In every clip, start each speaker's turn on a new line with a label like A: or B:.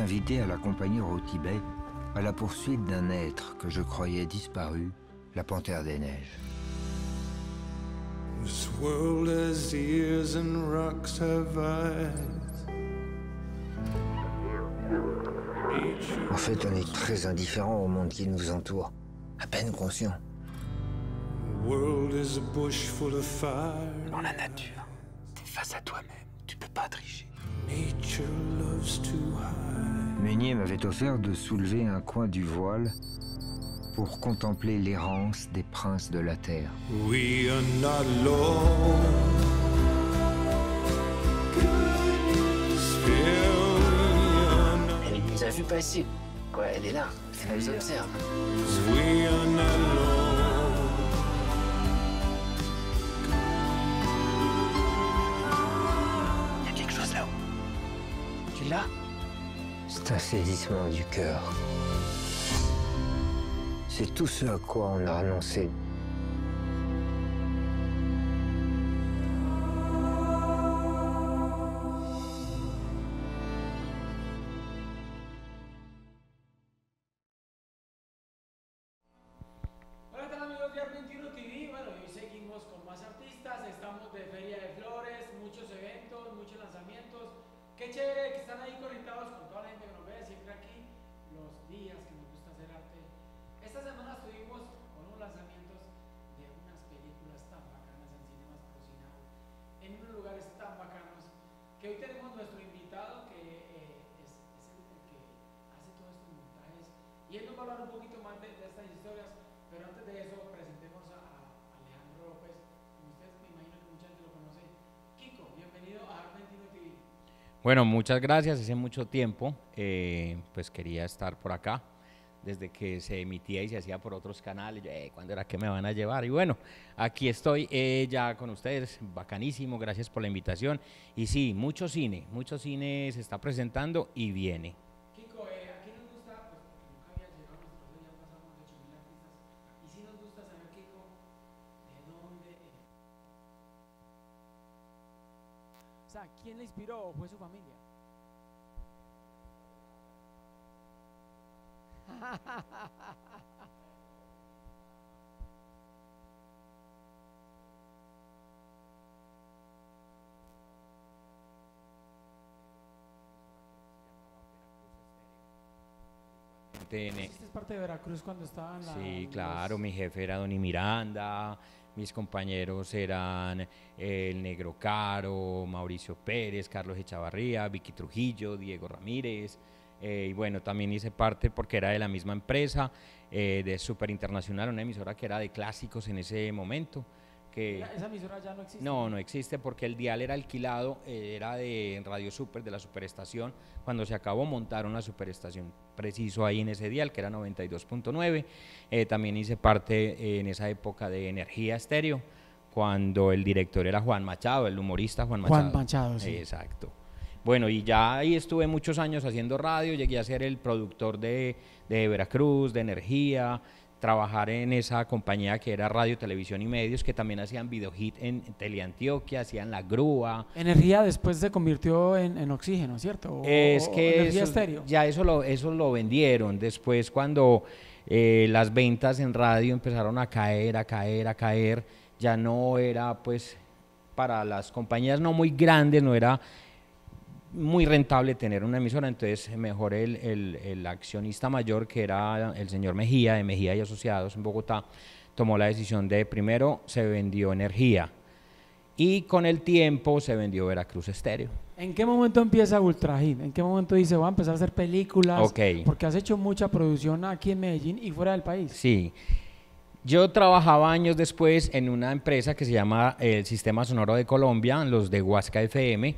A: invité à l'accompagner au Tibet à la poursuite d'un être que je croyais disparu, la panthère des neiges. En fait, on est très indifférent au monde qui nous entoure, à peine conscient. Dans la nature, t'es face à
B: toi-même, tu peux pas tricher. Meunier m'avait offert de soulever un coin du voile pour contempler l'errance des
A: princes de la terre. Elle nous a vu passer. Quoi, elle est là. Elle nous observe.
C: Il y a quelque chose là-haut. Tu l'as
A: un saisissement du cœur. C'est tout ce à quoi on a annoncé Bueno, muchas gracias. Hace mucho tiempo, eh, pues quería estar por acá. Desde que se emitía y se hacía por otros canales, eh, ¿cuándo era que me van a llevar? Y bueno, aquí estoy eh, ya con ustedes, bacanísimo, gracias por la invitación. Y sí, mucho cine, mucho cine se está presentando y viene.
D: ¿Quién le inspiró fue su familia? ¿Este es parte de Veracruz cuando estaba Sí, claro,
A: mi jefe era Don Miranda, mis compañeros eran eh, el Negro Caro, Mauricio Pérez, Carlos Echavarría, Vicky Trujillo, Diego Ramírez. Eh, y bueno, también hice parte porque era de la misma empresa, eh, de Super Internacional, una emisora que era de clásicos en ese momento. Esa
D: emisora ya no existe. No, no
A: existe porque el dial era alquilado, eh, era de Radio Super, de la superestación. Cuando se acabó montaron la superestación preciso ahí en ese dial, que era 92.9. Eh, también hice parte eh, en esa época de Energía Estéreo, cuando el director era Juan Machado, el humorista Juan Machado. Juan Machado, sí. Exacto. Bueno, y ya ahí estuve muchos años haciendo radio, llegué a ser el productor de, de Veracruz, de Energía, trabajar en esa compañía que era Radio, Televisión y Medios, que también hacían videohit en Teleantioquia, hacían La Grúa.
D: Energía después se convirtió en, oxígeno, ¿cierto? es que estéreo.
A: ya eso lo, eso lo vendieron. Después cuando eh, las ventas en radio empezaron a caer, a caer, a caer, ya no era pues para las compañías no muy grandes, no era muy rentable tener una emisora, entonces eh, mejor el, el, accionista mayor, que era el señor Mejía, de Mejía y Asociados en Bogotá, tomó la decisión de primero se vendió energía y con el tiempo se vendió Veracruz Estéreo.
D: ¿En qué momento empieza Ultra Hit? ¿En qué momento dice, va a empezar a hacer películas? Porque has hecho mucha producción aquí en Medellín y fuera del país. Sí. Yo trabajaba
A: años después en una empresa que se llama el eh, Sistema Sonoro de Colombia, los de Huasca FM,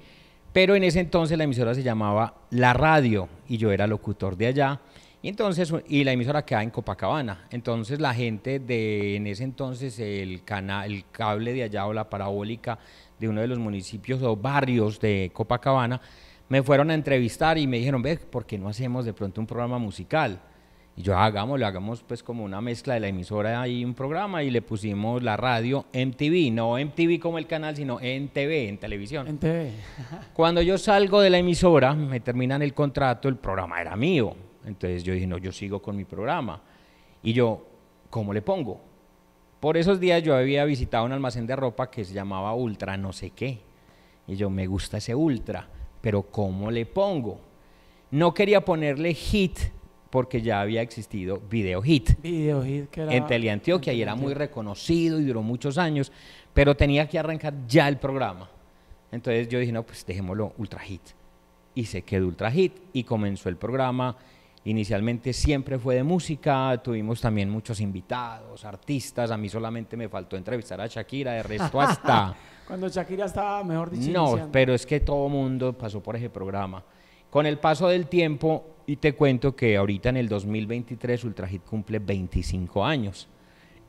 A: pero en ese entonces la emisora se llamaba La Radio y yo era locutor de allá. Y entonces, y la emisora quedaba en Copacabana. Entonces la gente de en ese entonces el canal, el cable de allá o la parabólica de uno de los municipios o barrios de Copacabana me fueron a entrevistar y me dijeron, ve, ¿por qué no hacemos de pronto un programa musical? Y yo, hagámoslo, hagamos pues como una mezcla de la emisora y un programa y le pusimos la radio MTV, no MTV como el canal, sino en TV, en televisión. En TV. Cuando yo salgo de la emisora, me terminan el contrato, el programa era mío. Entonces yo dije, no, yo sigo con mi programa. Y yo, ¿cómo le pongo? Por esos días yo había visitado un almacén de ropa que se llamaba Ultra no sé qué. Y yo, me gusta ese Ultra, pero ¿cómo le pongo? No quería ponerle hit porque ya había existido Video Hit. Video Hit, que era... En Teleantioquia y era muy reconocido y duró muchos años, pero tenía que arrancar ya el programa. Entonces yo dije, no, pues dejémoslo Ultra Hit. Y se quedó Ultra Hit y comenzó el programa. Inicialmente siempre fue de música, tuvimos también muchos invitados, artistas. A mí solamente me faltó entrevistar a Shakira, de resto hasta.
D: Cuando Shakira estaba, mejor dicho. No, pero
A: es que todo mundo pasó por ese programa. Con el paso del tiempo, y te cuento que ahorita en el 2023 Ultrahit cumple 25 años.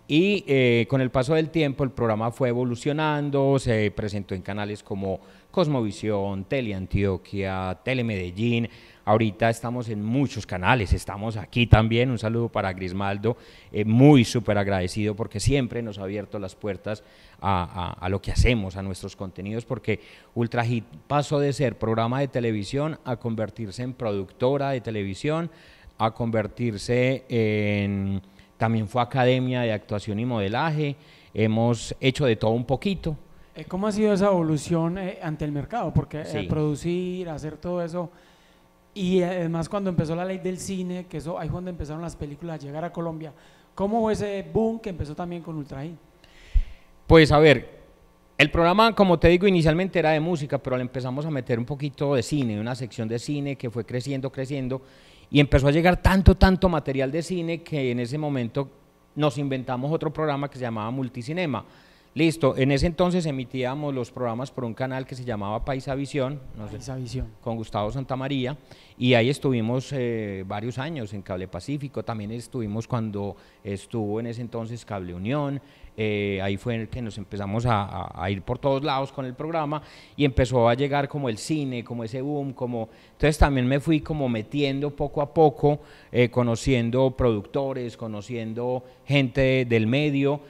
A: Y eh, con el paso del tiempo el programa fue evolucionando, se presentó en canales como Cosmovisión, Teleantioquia, Telemedellín, Ahorita estamos en muchos canales, estamos aquí también. Un saludo para Grismaldo, eh, muy súper agradecido porque siempre nos ha abierto las puertas a, lo que hacemos, a nuestros contenidos, porque Ultra Hit pasó de ser programa de televisión a convertirse en productora de televisión, a convertirse en... También fue academia de actuación y modelaje. Hemos hecho de todo un poquito,
D: eh, ¿Cómo ha sido esa evolución eh, ante el mercado? Porque producir, hacer todo eso, y eh, además cuando empezó la ley del cine, que eso ahí fue donde empezaron las películas a llegar a Colombia, ¿cómo fue ese boom que empezó también con Ultraín?
A: Pues a ver, el programa, como te digo, inicialmente era de música, pero le empezamos a meter un poquito de cine, una sección de cine que fue creciendo, creciendo, y empezó a llegar tanto, tanto material de cine que en ese momento nos inventamos otro programa que se llamaba Multicinema Listo, en ese entonces emitíamos los programas por un canal que se llamaba Paisa no con Gustavo Santamaría, y ahí estuvimos eh, varios años en Cable Pacífico, también estuvimos cuando estuvo en ese entonces Cable Unión, eh, ahí fue en el que nos empezamos a, ir por todos lados con el programa y empezó a llegar como el cine, como ese boom, como... Entonces también me fui como metiendo poco a poco, eh, conociendo productores, conociendo gente del medio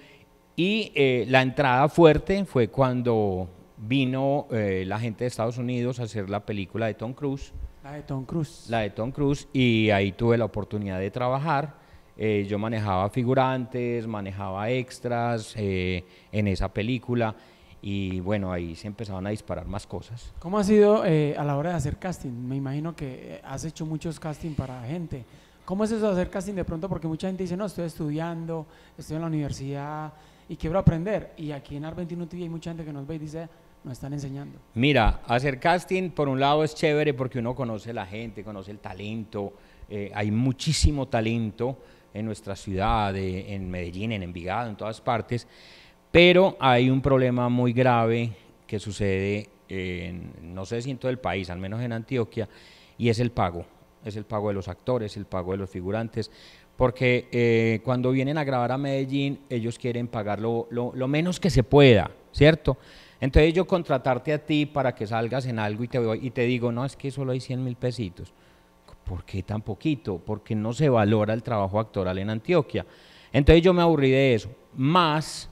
A: y eh, la entrada fuerte fue cuando vino eh, la gente de Estados Unidos a hacer la película de Tom Cruise. La de Tom Cruise. La de Tom Cruise y ahí tuve la oportunidad de trabajar. Eh, yo manejaba figurantes, manejaba extras en esa película y bueno, ahí se empezaban a disparar más cosas.
D: ¿Cómo ha sido a la hora de hacer casting? Me imagino que has hecho muchos casting para gente. ¿Cómo es eso de hacer casting de pronto? Porque mucha gente dice, no, estoy estudiando, estoy en la universidad, y quiero aprender. Y aquí en Argentino TV hay mucha gente que nos ve y dice, nos están enseñando.
A: Mira, hacer casting por un lado es chévere porque uno conoce la gente, conoce el talento, eh, hay muchísimo talento en nuestra ciudad, eh, en Medellín, en Envigado, en todas partes, pero hay un problema muy grave que sucede, en, no sé si en todo el país, al menos en Antioquia, y es el pago. Es el pago de los actores, el pago de los figurantes porque eh, cuando vienen a grabar a Medellín, ellos quieren pagar lo, menos que se pueda, ¿cierto? Entonces yo contratarte a ti para que salgas en algo y te, voy, y te digo, no, es que solo hay 100 mil pesitos. ¿Por qué tan poquito? Porque no se valora el trabajo actoral en Antioquia. Entonces yo me aburrí de eso. Más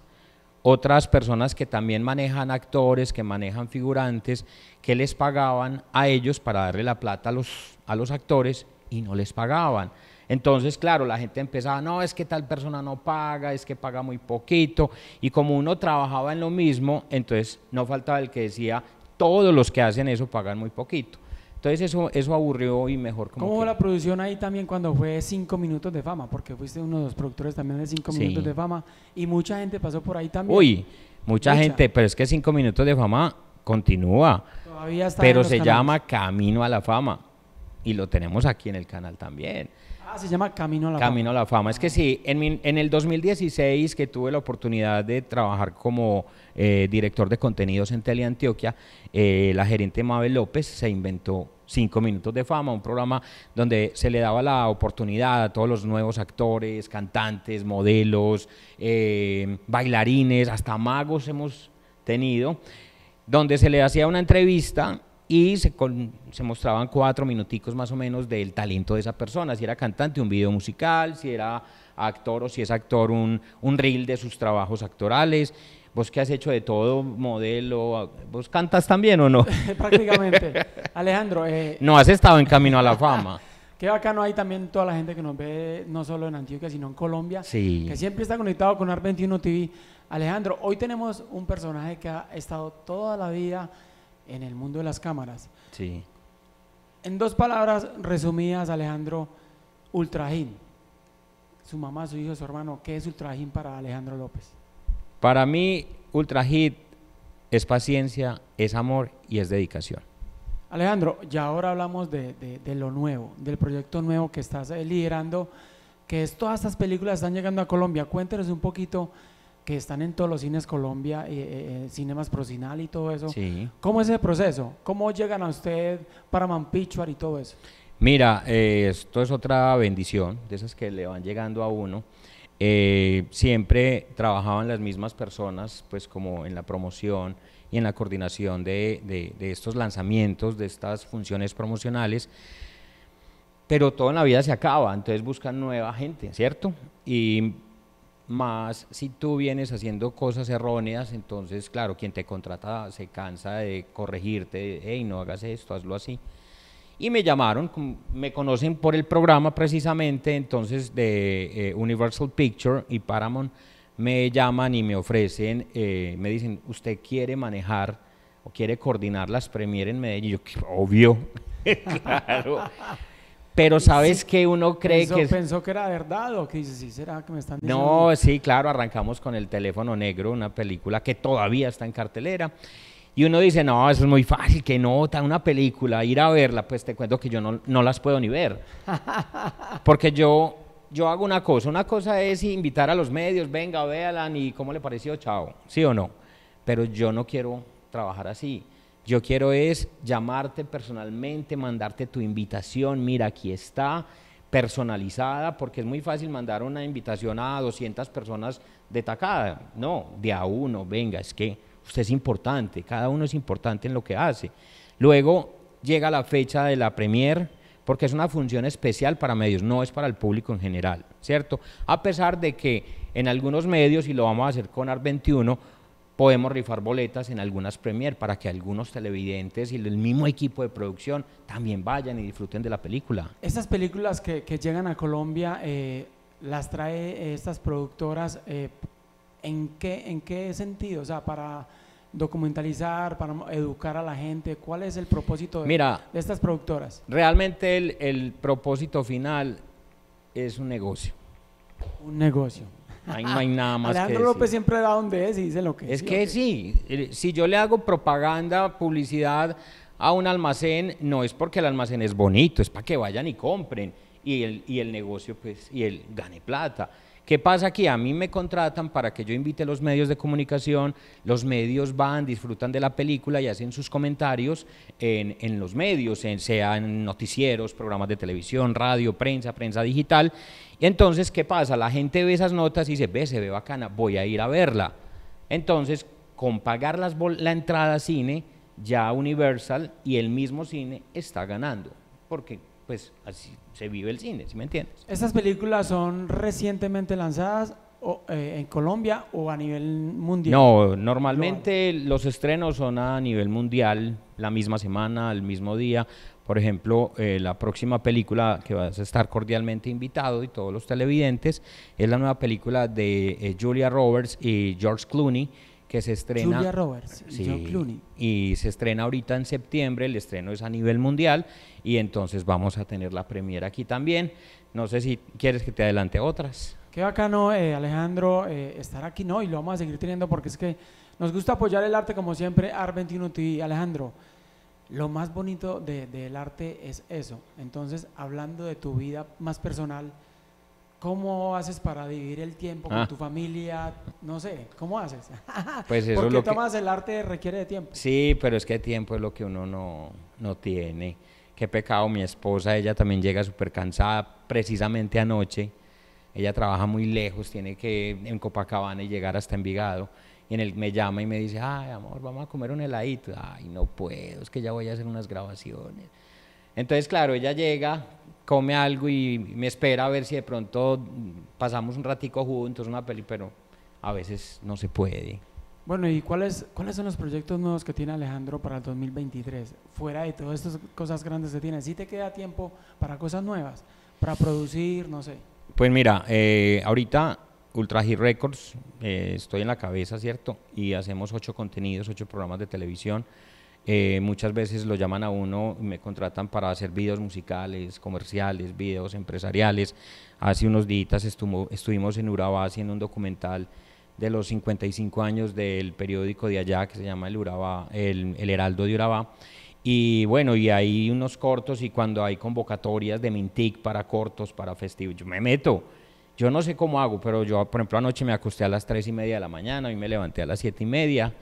A: otras personas que también manejan actores, que manejan figurantes, que les pagaban a ellos para darle la plata a los actores y no les pagaban. Entonces, claro, la gente empezaba, no, es que tal persona no paga, es que paga muy poquito. Y como uno trabajaba en lo mismo, entonces no faltaba el que decía, todos los que hacen eso pagan muy poquito. Entonces eso, eso aburrió y mejor. Como ¿Cómo
D: la producción ahí también cuando fue Cinco Minutos de Fama? Porque fuiste uno de los productores también de Cinco Minutos de Fama y mucha gente pasó por ahí también. Uy, mucha, gente,
A: pero es que Cinco Minutos de Fama continúa.
D: pero se llama
A: Camino a la Fama y lo tenemos aquí en el canal también.
D: Ah, se llama Camino a la Camino
A: a la Fama. Es que ah. sí, en, en, el 2016 que tuve la oportunidad de trabajar como eh, director de contenidos en Teleantioquia, eh, la gerente Mabel López se inventó Cinco Minutos de Fama, un programa donde se le daba la oportunidad a todos los nuevos actores, cantantes, modelos, eh, bailarines, hasta magos hemos tenido, donde se le hacía una entrevista y se, mostraban cuatro minuticos más o menos del talento de esa persona, si era cantante, un video musical, si era actor o si es actor, un, un reel de sus trabajos actorales. Vos qué has hecho de todo, modelo, ¿vos cantas también o no?
D: Prácticamente. Alejandro. Eh,
A: no, has estado en camino a la fama.
D: Qué bacano hay también toda la gente que nos ve, no solo en Antioquia, sino en Colombia, sí. que siempre está conectado con art 21 TV. Alejandro, hoy tenemos un personaje que ha estado toda la vida en el mundo de las cámaras. Sí. En dos palabras resumidas, Alejandro, Ultrajín. Su mamá, su hijo, su hermano, ¿qué es Ultrajín para Alejandro López?
A: Para mí, Ultrajín es paciencia, es amor y es dedicación.
D: Alejandro, ya ahora hablamos de, lo nuevo, del proyecto nuevo que estás liderando, que es todas estas películas están llegando a Colombia. Cuéntanos un poquito que están en todos los cines Colombia, eh, eh, eh, Cinemas Procinal y todo eso. Sí. ¿Cómo es ese proceso? ¿Cómo llegan a usted para Mampichuar y todo eso?
A: Mira, eh, esto es otra bendición, de esas que le van llegando a uno. siempre trabajaban las mismas personas, pues como en la promoción y en la coordinación de, de estos lanzamientos, de estas funciones promocionales pero todo en la vida se acaba, entonces buscan nueva gente, ¿cierto? Y más si tú vienes haciendo cosas erróneas, entonces, claro, quien te contrata se cansa de corregirte, hey, no hagas esto, hazlo así. Y me llamaron, me conocen por el programa precisamente, entonces, de eh, Universal Picture y Paramount, me llaman y me ofrecen, eh, me dicen, ¿usted quiere manejar o quiere coordinar las premieres en Medellín? Y yo, obvio, claro. Pero sabes que uno cree que...
D: Pensó que era verdad o que dice, sí, será que me están diciendo... No,
A: sí, claro, arrancamos con El teléfono negro, una película que todavía está en cartelera. Y uno dice, no, eso es muy fácil, que nota una película, ir a verla, pues te cuento que yo no, no las puedo ni ver. Porque yo, yo hago una cosa, una cosa es invitar a los medios, venga, véanla, y cómo le pareció, chao, sí o no. Pero yo no quiero trabajar así. Yo quiero es llamarte personalmente, mandarte tu invitación, mira, aquí está, personalizada, porque es muy fácil mandar una invitación a 200 personas de tacada. No, de a uno, venga, es que usted es importante, cada uno es importante en lo que hace. Luego llega la fecha de la premier, porque es una función especial para medios, no es para el público en general, ¿cierto? A pesar de que en algunos medios, y lo vamos a hacer con AR21, podemos rifar boletas en algunas premier para que algunos televidentes y el mismo equipo de producción también vayan y disfruten de la película.
D: Estas películas que, llegan a Colombia, eh, ¿las trae eh, estas productoras eh, en, qué, en qué sentido? O sea, para documentalizar, para educar a la gente? ¿Cuál es el propósito de, de estas productoras?
A: Realmente el, el propósito final es un negocio. Un negocio. Ahí no hay nada más. Alejandro López siempre da donde es y dice lo que es. Es que sí, eh, si yo le hago propaganda, publicidad a un almacén, no es porque el almacén es bonito, es para que vayan y compren y el, y el negocio pues, y él gane plata. ¿Qué pasa aquí? A mí me contratan para que yo invite a los medios de comunicación, los medios van, disfrutan de la película y hacen sus comentarios en, los medios, en, sea en noticieros, programas de televisión, radio, prensa, prensa digital. entonces, ¿qué pasa? La gente ve esas notas y dice, ve, se ve bacana, voy a ir a verla. Entonces, con pagar las la entrada a cine, ya Universal y el mismo cine está ganando, porque pues así se vive el cine, si me
E: entiendes?
D: ¿Estas películas son recientemente lanzadas eh, en Colombia o a nivel mundial? No, normalmente
A: los estrenos son a nivel mundial, la misma semana, el mismo día. Por ejemplo, eh, la próxima película que vas a estar cordialmente invitado y todos los televidentes es la nueva película de eh, Julia Roberts y George Clooney que se estrena. Julia Roberts y George Clooney. Y se estrena ahorita en septiembre, el estreno es a nivel mundial y entonces vamos a tener la premiera aquí también. No sé si quieres que te adelante otras.
D: Qué bacano, eh, Alejandro, eh, estar aquí, ¿no? Y lo vamos a seguir teniendo porque es que nos gusta apoyar el arte como siempre, AR21 TV. Alejandro, lo más bonito del de, arte es eso. Entonces, hablando de tu vida más personal, ¿cómo haces para dividir el tiempo con ah. tu familia? No sé, ¿cómo haces? pues eso Porque lo tomas que... el arte requiere de tiempo.
A: Sí, pero es que tiempo es lo que uno no, no tiene qué pecado, mi esposa, ella también llega súper cansada, precisamente anoche, ella trabaja muy lejos, tiene que en Copacabana y llegar hasta Envigado, y en él me llama y me dice, ay amor, vamos a comer un heladito, ay no puedo, es que ya voy a hacer unas grabaciones. Entonces, claro, ella llega, come algo y me espera a ver si de pronto pasamos un ratico juntos, una peli, pero a veces no se puede.
D: Bueno, ¿y cuáles, cuáles son los proyectos nuevos que tiene Alejandro para el 2023? Fuera de todas estas cosas grandes que tiene, ¿sí te queda tiempo para cosas nuevas? Para producir, no sé.
A: Pues mira, eh, ahorita Ultra Hit Records, eh, estoy en la cabeza, ¿cierto? Y hacemos ocho contenidos, ocho programas de televisión. Eh, muchas veces lo llaman a uno, me contratan para hacer videos musicales, comerciales, videos empresariales. Hace unos días estuvimos en Urabá haciendo un documental de los 55 años del periódico de allá que se llama El, Urabá, el, el Heraldo de Urabá. Y bueno, y hay unos cortos y cuando hay convocatorias de Mintic para cortos, para festivos, yo me meto. Yo no sé cómo hago, pero yo, por ejemplo, anoche me acosté a las 3 y media de la mañana y me levanté a las 7 y media.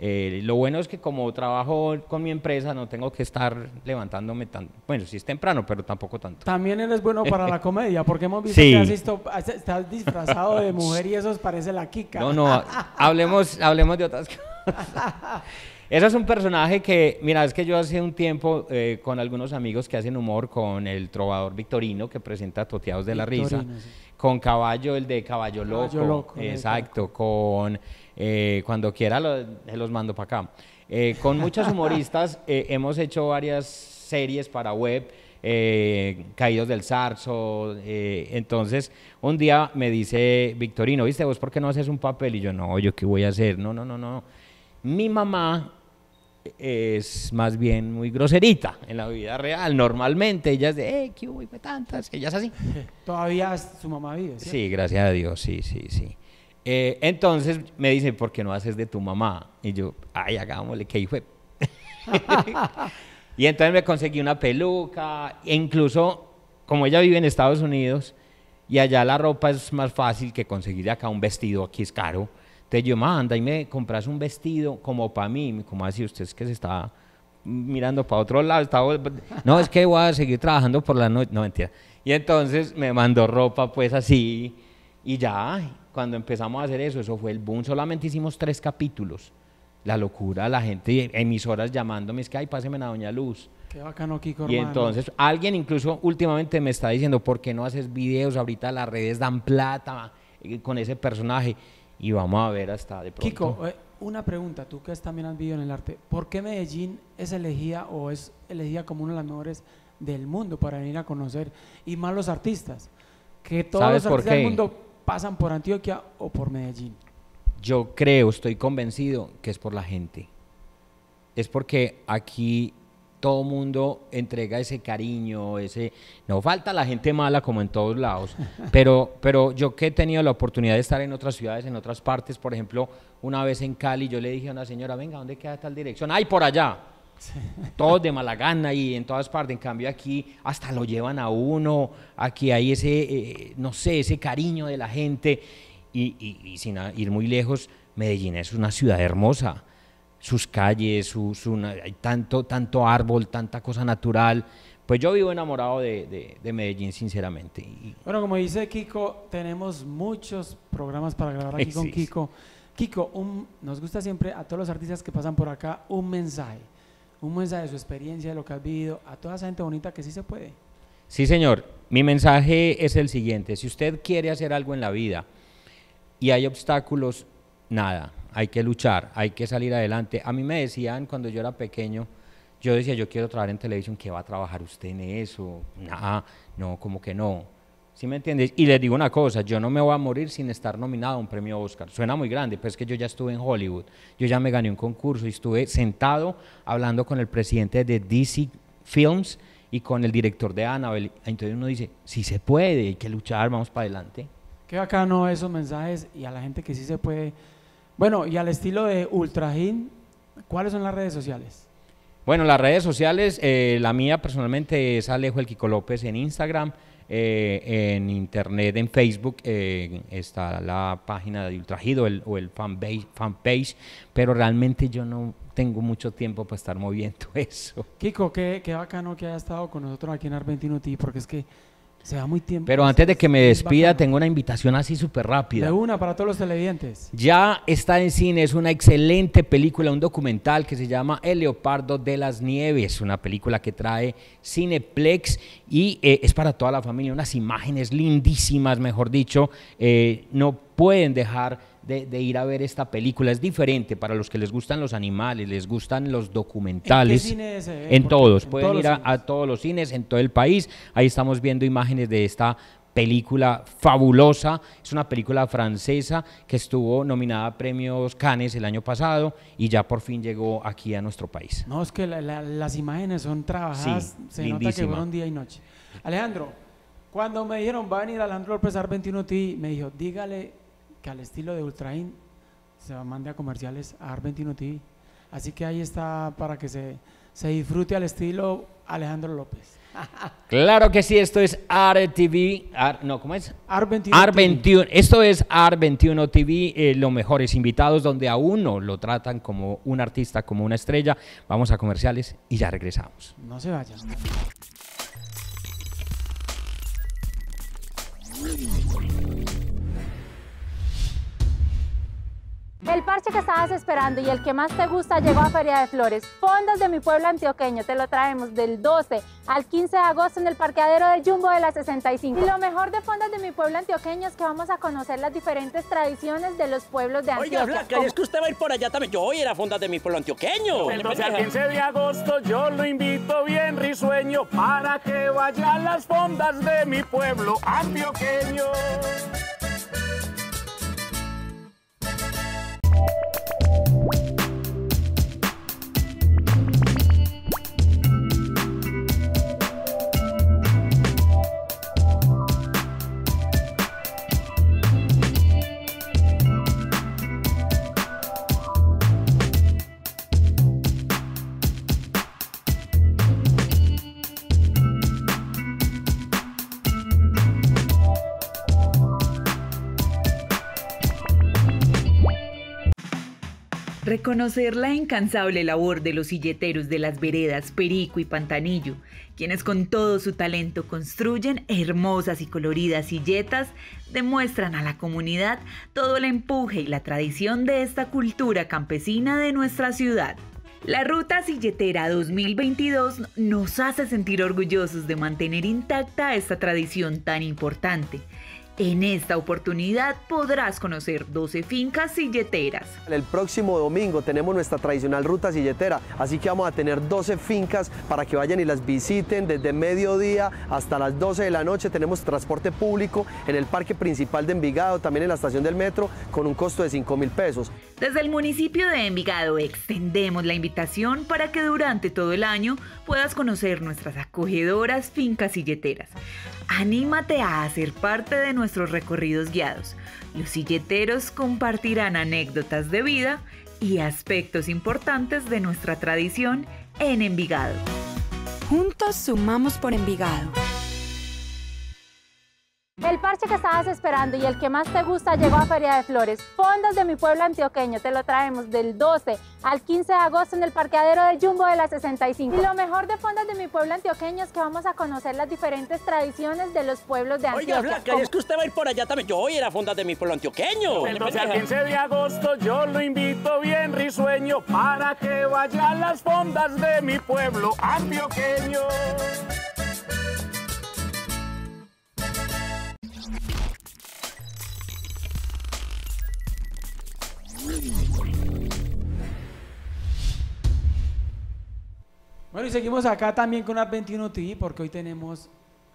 A: Eh, lo bueno es que como trabajo con mi empresa no tengo que estar levantándome tanto. Bueno, sí es temprano, pero tampoco tanto.
D: También es bueno para la comedia, porque hemos visto que has visto, estás disfrazado de mujer y eso parece la Kika. No, no,
A: hablemos, hablemos de otras cosas. Ese es un personaje que, mira, es que yo hace un tiempo eh, con algunos amigos que hacen humor, con el trovador Victorino que presenta Toteados de la Risa, con Caballo, el de Caballo Caballo Loco exacto, con... Eh, cuando quiera lo, los mando para acá. Eh, con muchos humoristas eh, hemos hecho varias series para web, Caídos del Zarzo. entonces, un día me dice Victorino, ¿viste vos por qué no haces un papel? Y yo, no, ¿yo qué voy a hacer? No, no, no, no. Mi mamá es más bien muy groserita en la vida real. Normalmente ella es de, eh,
D: qué hubo, tantas, ella es así. Todavía su mamá vive. sí,
A: gracias a Dios, sí, sí, sí. Eh, entonces me dice, ¿por qué no haces de tu mamá? Y yo, ay, hagámosle, ¿qué hijo Y entonces me conseguí una peluca, e incluso como ella vive en Estados Unidos y allá la ropa es más fácil que conseguir acá un vestido, aquí es caro. Entonces yo, manda y me compras un vestido como para mí, como así, usted es que se está mirando para otro lado, está... no, es que voy a seguir trabajando por la noche, no mentira. Y entonces me mandó ropa pues así y ya, cuando empezamos a hacer eso, eso fue el boom, solamente hicimos tres capítulos. La locura, la gente, emisoras llamándome, es que, ay, páseme a Doña Luz.
D: Qué bacano, Kiko. Y entonces,
A: alguien incluso últimamente me está diciendo, ¿por qué no haces videos? Ahorita las redes dan plata eh, con ese personaje. Y vamos a ver hasta de pronto. Kiko,
D: eh, una pregunta, tú que también has vivido en el arte. ¿Por qué Medellín es elegida o es elegida como una de las mejores del mundo para venir a conocer? Y más los artistas. Que todos los artistas del mundo pasan por Antioquia o por Medellín?
A: Yo creo, estoy convencido que es por la gente. Es porque aquí todo mundo entrega ese cariño, ese no falta la gente mala como en todos lados, pero pero yo que he tenido la oportunidad de estar en otras ciudades, en otras partes, por ejemplo, una vez en Cali yo le dije a una señora, "Venga, ¿dónde queda tal dirección?" "Ay, por allá." Todos de mala gana y en todas partes. En cambio aquí hasta lo llevan a uno, aquí hay ese, eh, no sé, ese cariño de la gente. Y, sin ir muy lejos, Medellín es una ciudad hermosa. Sus calles, hay tanto, tanto árbol, tanta cosa natural. Pues yo vivo enamorado de, Medellín, sinceramente.
D: bueno, como dice Kiko, tenemos muchos programas para grabar aquí con Kiko. Kiko, un, nos gusta siempre a todos los artistas que pasan por acá un mensaje un mensaje de su experiencia, de lo que ha vivido, a toda esa gente bonita que sí se puede.
A: Sí, señor. Mi mensaje es el siguiente. Si usted quiere hacer algo en la vida y hay obstáculos, nada. Hay que luchar, hay que salir adelante. A mí me decían cuando yo era pequeño, yo decía, yo quiero trabajar en televisión, ¿qué va a trabajar usted en eso? Nada, no, como que no me entiendes? Y les digo una cosa, yo no me voy a morir sin estar nominado a un premio Oscar. Suena muy grande, pero es que yo ya estuve en Hollywood, yo ya me gané un concurso y estuve sentado hablando con el presidente de DC Films y con el director de Annabelle. Entonces uno dice, sí se puede, hay que luchar, vamos para adelante.
D: Qué bacano esos mensajes y a la gente que sí se puede. Bueno, y al estilo de Ultrajín, ¿cuáles son las redes sociales?
A: Bueno, las redes sociales, eh, la mía personalmente es Alejo El Kiko López en Instagram. Eh, en internet, en Facebook, eh, está la página de Ultrajido el, o el fanpage, fanpage, pero realmente yo no
D: tengo mucho tiempo para estar moviendo eso. Kiko, qué, qué bacano que haya estado con nosotros aquí en Argentino T, porque es que se va muy tiempo. Pero antes de que me despida,
A: tengo una invitación así súper rápida. De
D: una para todos los televidentes.
A: Ya está en cine, es una excelente película, un documental que se llama El Leopardo de las Nieves, una película que trae Cineplex y eh, es para toda la familia, unas imágenes lindísimas, mejor dicho, eh, no pueden dejar de, ir a ver esta película. Es diferente para los que les gustan los animales, les gustan los documentales. ¿En, eh? todos, pueden ir a, todos los cines en todo el país. Ahí estamos viendo imágenes de esta película fabulosa, es una película francesa que estuvo nominada a premios Cannes el año pasado y ya por fin llegó aquí a nuestro país.
D: No, es que las imágenes son trabajadas, se nota que día y noche. Alejandro, cuando me dijeron va a venir Alejandro López Ar21T, me dijo, dígale que al estilo de Ultraín se mande a comerciales a AR21 TV. Así que ahí está para que se, disfrute al estilo Alejandro López.
A: claro que sí, esto es RTV, no, ¿cómo es? AR21. esto es AR21 TV, los mejores invitados donde a uno lo tratan como un artista, como una estrella. Vamos a comerciales y ya
D: regresamos. No se vayan.
C: El parche que estabas esperando y el que más te gusta llegó a Feria de Flores. Fondas de mi pueblo antioqueño, te lo traemos del 12 al 15 de agosto en el parqueadero de Jumbo de la 65. Y lo mejor de Fondas de mi pueblo antioqueño es que vamos a conocer las diferentes tradiciones de los pueblos de Antioquia. Oiga, es que usted va a ir por allá también. Yo hoy era Fondas de mi pueblo antioqueño. El pues 12 al 15 de agosto yo lo
A: invito bien risueño para que vayan las fondas de mi pueblo antioqueño.
E: Reconocer la incansable labor de los silleteros de las veredas Perico y Pantanillo, quienes con todo su talento construyen hermosas y coloridas silletas, demuestran a la comunidad todo el empuje y la tradición de esta cultura campesina de nuestra ciudad. La Ruta Silletera 2022 nos hace sentir orgullosos de mantener intacta esta tradición tan importante en esta oportunidad podrás conocer 12 fincas silleteras.
B: El próximo domingo tenemos nuestra tradicional ruta silletera, así que vamos a tener 12 fincas para que vayan y las visiten desde mediodía hasta las 12 de la noche. Tenemos transporte público en el parque principal de Envigado, también en la estación del metro, con un costo de 5 mil pesos.
E: Desde el municipio de Envigado extendemos la invitación para que durante todo el año puedas conocer nuestras acogedoras fincas silleteras. Anímate a hacer parte de nuestros recorridos guiados. Los silleteros compartirán anécdotas de vida y aspectos importantes de nuestra tradición en Envigado. Juntos sumamos por Envigado.
C: El parche que estabas esperando y el que más te gusta llegó a Feria de Flores. Fondas de mi pueblo antioqueño, te lo traemos del 12 al 15 de agosto en el parqueadero de Jumbo de la 65. Y lo mejor de Fondas de mi pueblo antioqueño es que vamos a conocer las diferentes tradiciones de los pueblos de Antioquia. Oiga, es que usted va a ir por allá también. Yo voy a ir Fondas de mi pueblo antioqueño. El 12 al 15 de agosto yo
D: lo invito bien risueño para que vaya las fondas de mi pueblo
A: antioqueño.
D: Bueno, y seguimos acá también con Art21 TV, porque hoy tenemos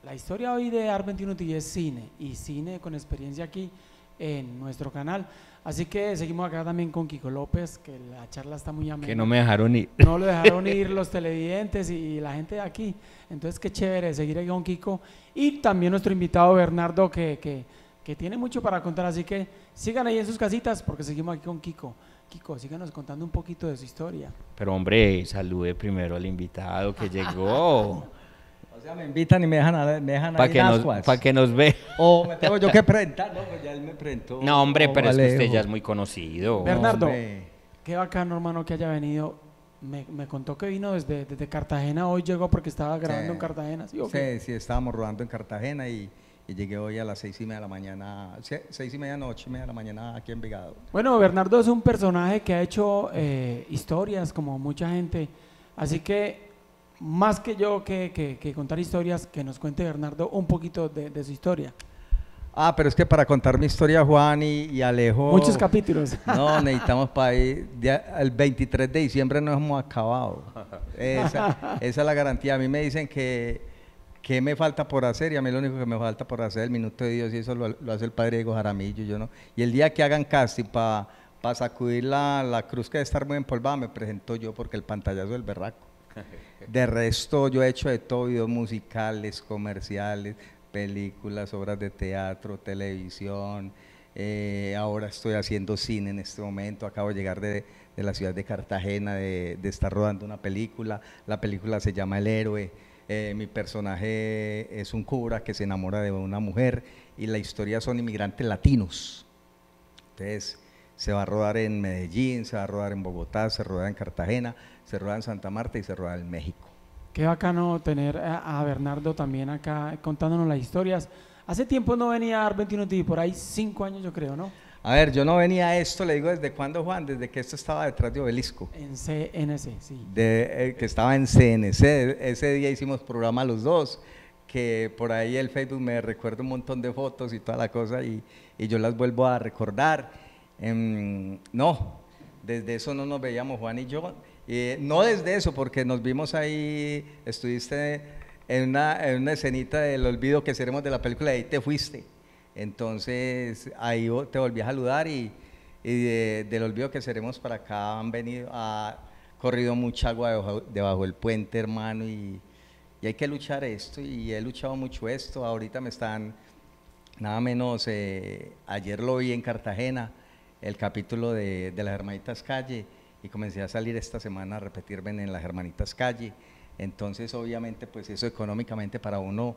D: la historia hoy de Art21 TV es cine, y cine con experiencia aquí en nuestro canal. Así que seguimos acá también con Kiko López, que la charla está muy amena. Que no me dejaron ir. No lo dejaron ir los televidentes y, la gente de aquí. Entonces, qué chévere seguir ahí con Kiko. Y también nuestro invitado Bernardo, que, que, que tiene mucho para contar. Así que sigan ahí en sus casitas, porque seguimos aquí con Kiko. Kiko, síganos contando un poquito de su historia.
A: Pero hombre, salude primero al invitado que llegó.
B: O sea, me invitan y me dejan, a, me dejan
A: Para que, nos, para ve.
B: O me tengo yo que presentar, no, pues ya él me presentó. No, hombre, pero es
A: que usted ya es muy conocido. Bernardo,
D: qué bacano, hermano, que haya venido. Me, contó que vino desde, desde, Cartagena, hoy llegó porque estaba grabando en Cartagena, Sí, sí,
B: estábamos rodando en Cartagena y y llegué hoy a las seis y media de la mañana, seis y media, noche y media de la mañana aquí en Vigado.
D: Bueno, Bernardo es un personaje que ha hecho eh, historias como mucha gente, así que más que yo que, contar historias, que nos cuente Bernardo un poquito de, su historia.
B: Ah, pero es que para contar mi historia, Juan y, Alejo... Muchos capítulos. No, necesitamos para ir... El 23 de diciembre no hemos acabado. Esa, esa es la garantía. A mí me dicen que ¿Qué me falta por hacer? Y a mí lo único que me falta por hacer es el minuto de Dios y eso lo, hace el padre Diego Jaramillo, yo no. Y el día que hagan casting para pa sacudir la, la, cruz que debe estar muy empolvada, me presento yo porque el pantallazo del berraco. De resto, yo he hecho de todo, videos musicales, comerciales, películas, obras de teatro, televisión. Eh, ahora estoy haciendo cine en este momento, acabo de llegar de, la ciudad de Cartagena, de estar rodando una película. La película se llama El Héroe eh, mi personaje es un cura que se enamora de una mujer y la historia son inmigrantes latinos. Entonces, se va a rodar en Medellín, se va a rodar en Bogotá, se rodar en Cartagena, se rodar en Santa Marta y se rodar en México.
D: Qué bacano tener a, Bernardo también acá contándonos las historias. Hace tiempo no venía a dar 21 TV, por ahí cinco años yo creo, ¿no?
B: A ver, yo no venía a esto, le digo, ¿desde cuándo, Juan? Desde que esto estaba detrás de Obelisco. En CNC, sí. Eh, que estaba en CNC. Ese día hicimos programa los dos, que por ahí el Facebook me recuerda un montón de fotos y toda la cosa, y, yo las vuelvo a recordar. Em, no, desde eso no nos veíamos, Juan y yo. Eh, no desde eso, porque nos vimos ahí, estuviste en una, en una escenita del olvido que seremos de la película, y ahí te fuiste. Entonces ahí te volví a saludar y, de, del olvido que seremos para acá han venido, ha corrido mucha agua debajo, del puente, hermano, y, y, hay que luchar esto y he luchado mucho esto. Ahorita me están, nada menos, eh, ayer lo vi en Cartagena, el capítulo de, de las Hermanitas Calle y comencé a salir esta semana a repetirme en las Hermanitas Calle. Entonces, obviamente, pues eso económicamente para uno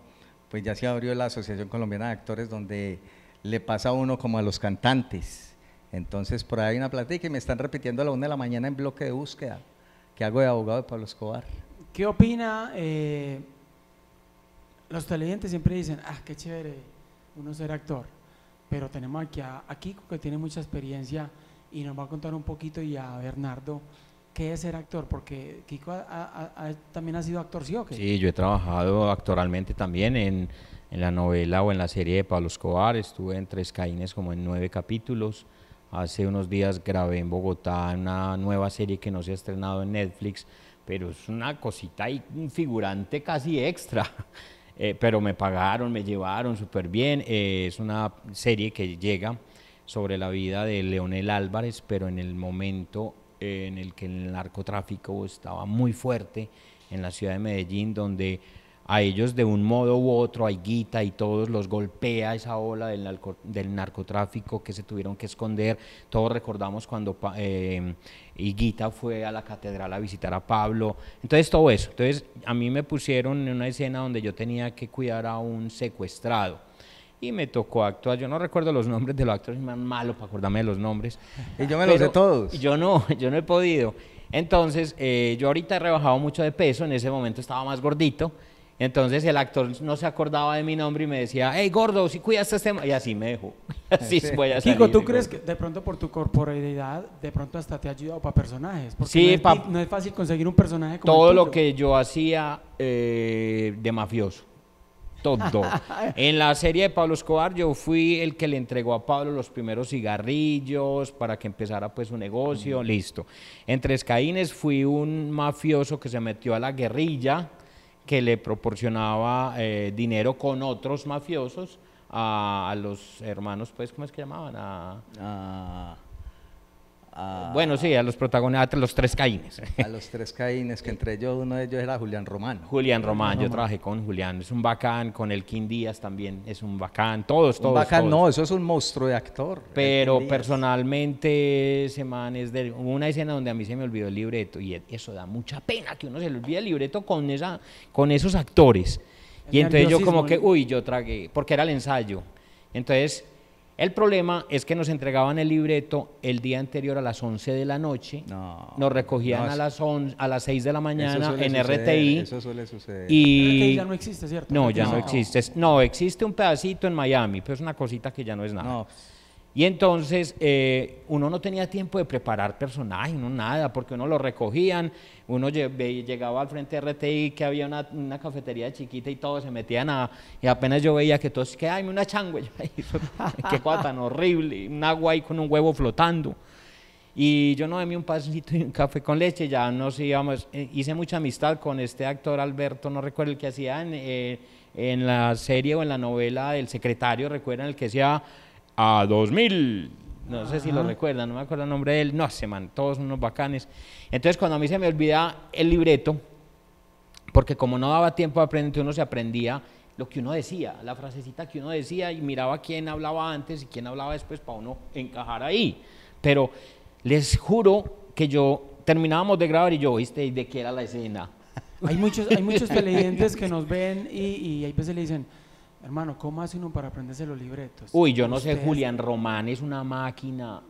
B: pues ya se abrió la Asociación Colombiana de Actores donde le pasa a uno como a los cantantes. Entonces por ahí hay una plática y me están repitiendo a la una de la mañana en bloque de búsqueda que hago de abogado de Pablo Escobar. ¿Qué opina?
D: Eh, los televidentes siempre dicen, ah, qué chévere uno ser actor, pero tenemos aquí a, a Kiko que tiene mucha experiencia y nos va a contar un poquito y a Bernardo es ser actor? Porque Kiko también ha sido actor, ¿sí o qué? Sí, yo he
A: trabajado actoralmente también en, en, la novela o en la serie de Pablo Escobar. Estuve en Tres Caínes como en nueve capítulos. Hace unos días grabé en Bogotá una nueva serie que no se ha estrenado en Netflix, pero es una cosita y un figurante casi extra. Eh, pero me pagaron, me llevaron súper bien. Eh, es una serie que llega sobre la vida de Leonel Álvarez, pero en el momento en el que el narcotráfico estaba muy fuerte en la ciudad de Medellín, donde a ellos de un modo u otro, hay guita y todos los golpea esa ola del, narcotráfico que se tuvieron que esconder. Todos recordamos cuando eh, Higuita fue a la catedral a visitar a Pablo. Entonces todo eso. Entonces a mí me pusieron en una escena donde yo tenía que cuidar a un secuestrado y me tocó actuar. Yo no recuerdo los nombres de los actores, más malo para acordarme de los nombres. Y yo me los de todos. Yo no, yo no he podido. Entonces, eh, yo ahorita he rebajado mucho de peso, en ese momento estaba más gordito. Entonces el actor no se acordaba de mi nombre y me decía, hey gordo, si cuidas este este... Y así me dejó. así voy a Kiko, ¿tú crees
D: que de pronto por tu corporeidad, de pronto hasta te ha ayudado para personajes? Porque no, es, fácil conseguir un personaje como Todo lo
A: que yo hacía eh, de mafioso todo. en la serie de Pablo Escobar yo fui el que le entregó a Pablo los primeros cigarrillos para que empezara pues su negocio, listo. Entre Tres fui un mafioso que se metió a la guerrilla, que le proporcionaba eh, dinero con otros mafiosos a,
B: los hermanos, pues, ¿cómo es que llamaban? A, ah
A: bueno, sí, a los protagonistas, a los tres Caínes. A
B: los tres Caínes, que entre ellos uno de ellos era Julián
A: Román. Julián Román, yo trabajé con Julián, es un bacán, con el Kim Díaz también, es un bacán, todos, todos. Un bacán, no,
B: eso es un monstruo de actor. Pero
A: personalmente, ese es de una escena donde a mí se me olvidó el libreto y e, eso da mucha pena que uno se le olvide el libreto con, esa, con esos actores. y entonces yo como que, uy, yo tragué, porque era el ensayo. Entonces el problema es que nos entregaban el libreto el día anterior a las 11 de la noche. nos recogían a, las a las 6 de la mañana en RTI. Eso suele
B: suceder. Y ya no existe, ¿cierto? No, ya no, existe.
A: No, existe un pedacito en Miami, pero es una cosita que ya no es nada. Pues, y entonces eh, uno no tenía tiempo de preparar personaje, no nada, porque uno lo recogían, uno llegaba al frente de RTI que había una, cafetería chiquita y todos se metían a... Y apenas yo veía que todos, que, ay, una changüe, qué cosa tan horrible, un agua ahí con un huevo flotando. Y yo no mí un pasito y un café con leche, ya nos íbamos, eh, hice mucha amistad con este actor Alberto, no recuerdo el que hacía en, eh, la serie o en la novela del secretario, recuerdan el que hacía a 2000. No sé si lo recuerdan, no me acuerdo el nombre de él. No se man, todos unos bacanes. Entonces, cuando a mí se me olvidaba el libreto, porque como no daba tiempo a aprender, uno se aprendía lo que uno decía, la frasecita que uno decía y miraba quién hablaba antes y quién hablaba después para uno encajar ahí. Pero les juro que yo terminábamos de grabar y yo, ¿viste? de qué era la escena?
D: Hay muchos, hay muchos televidentes que nos ven y, y pues veces le dicen, Hermano, ¿cómo hace uno para aprenderse los libretos? Uy, yo no sé, Julián
A: Román es una máquina,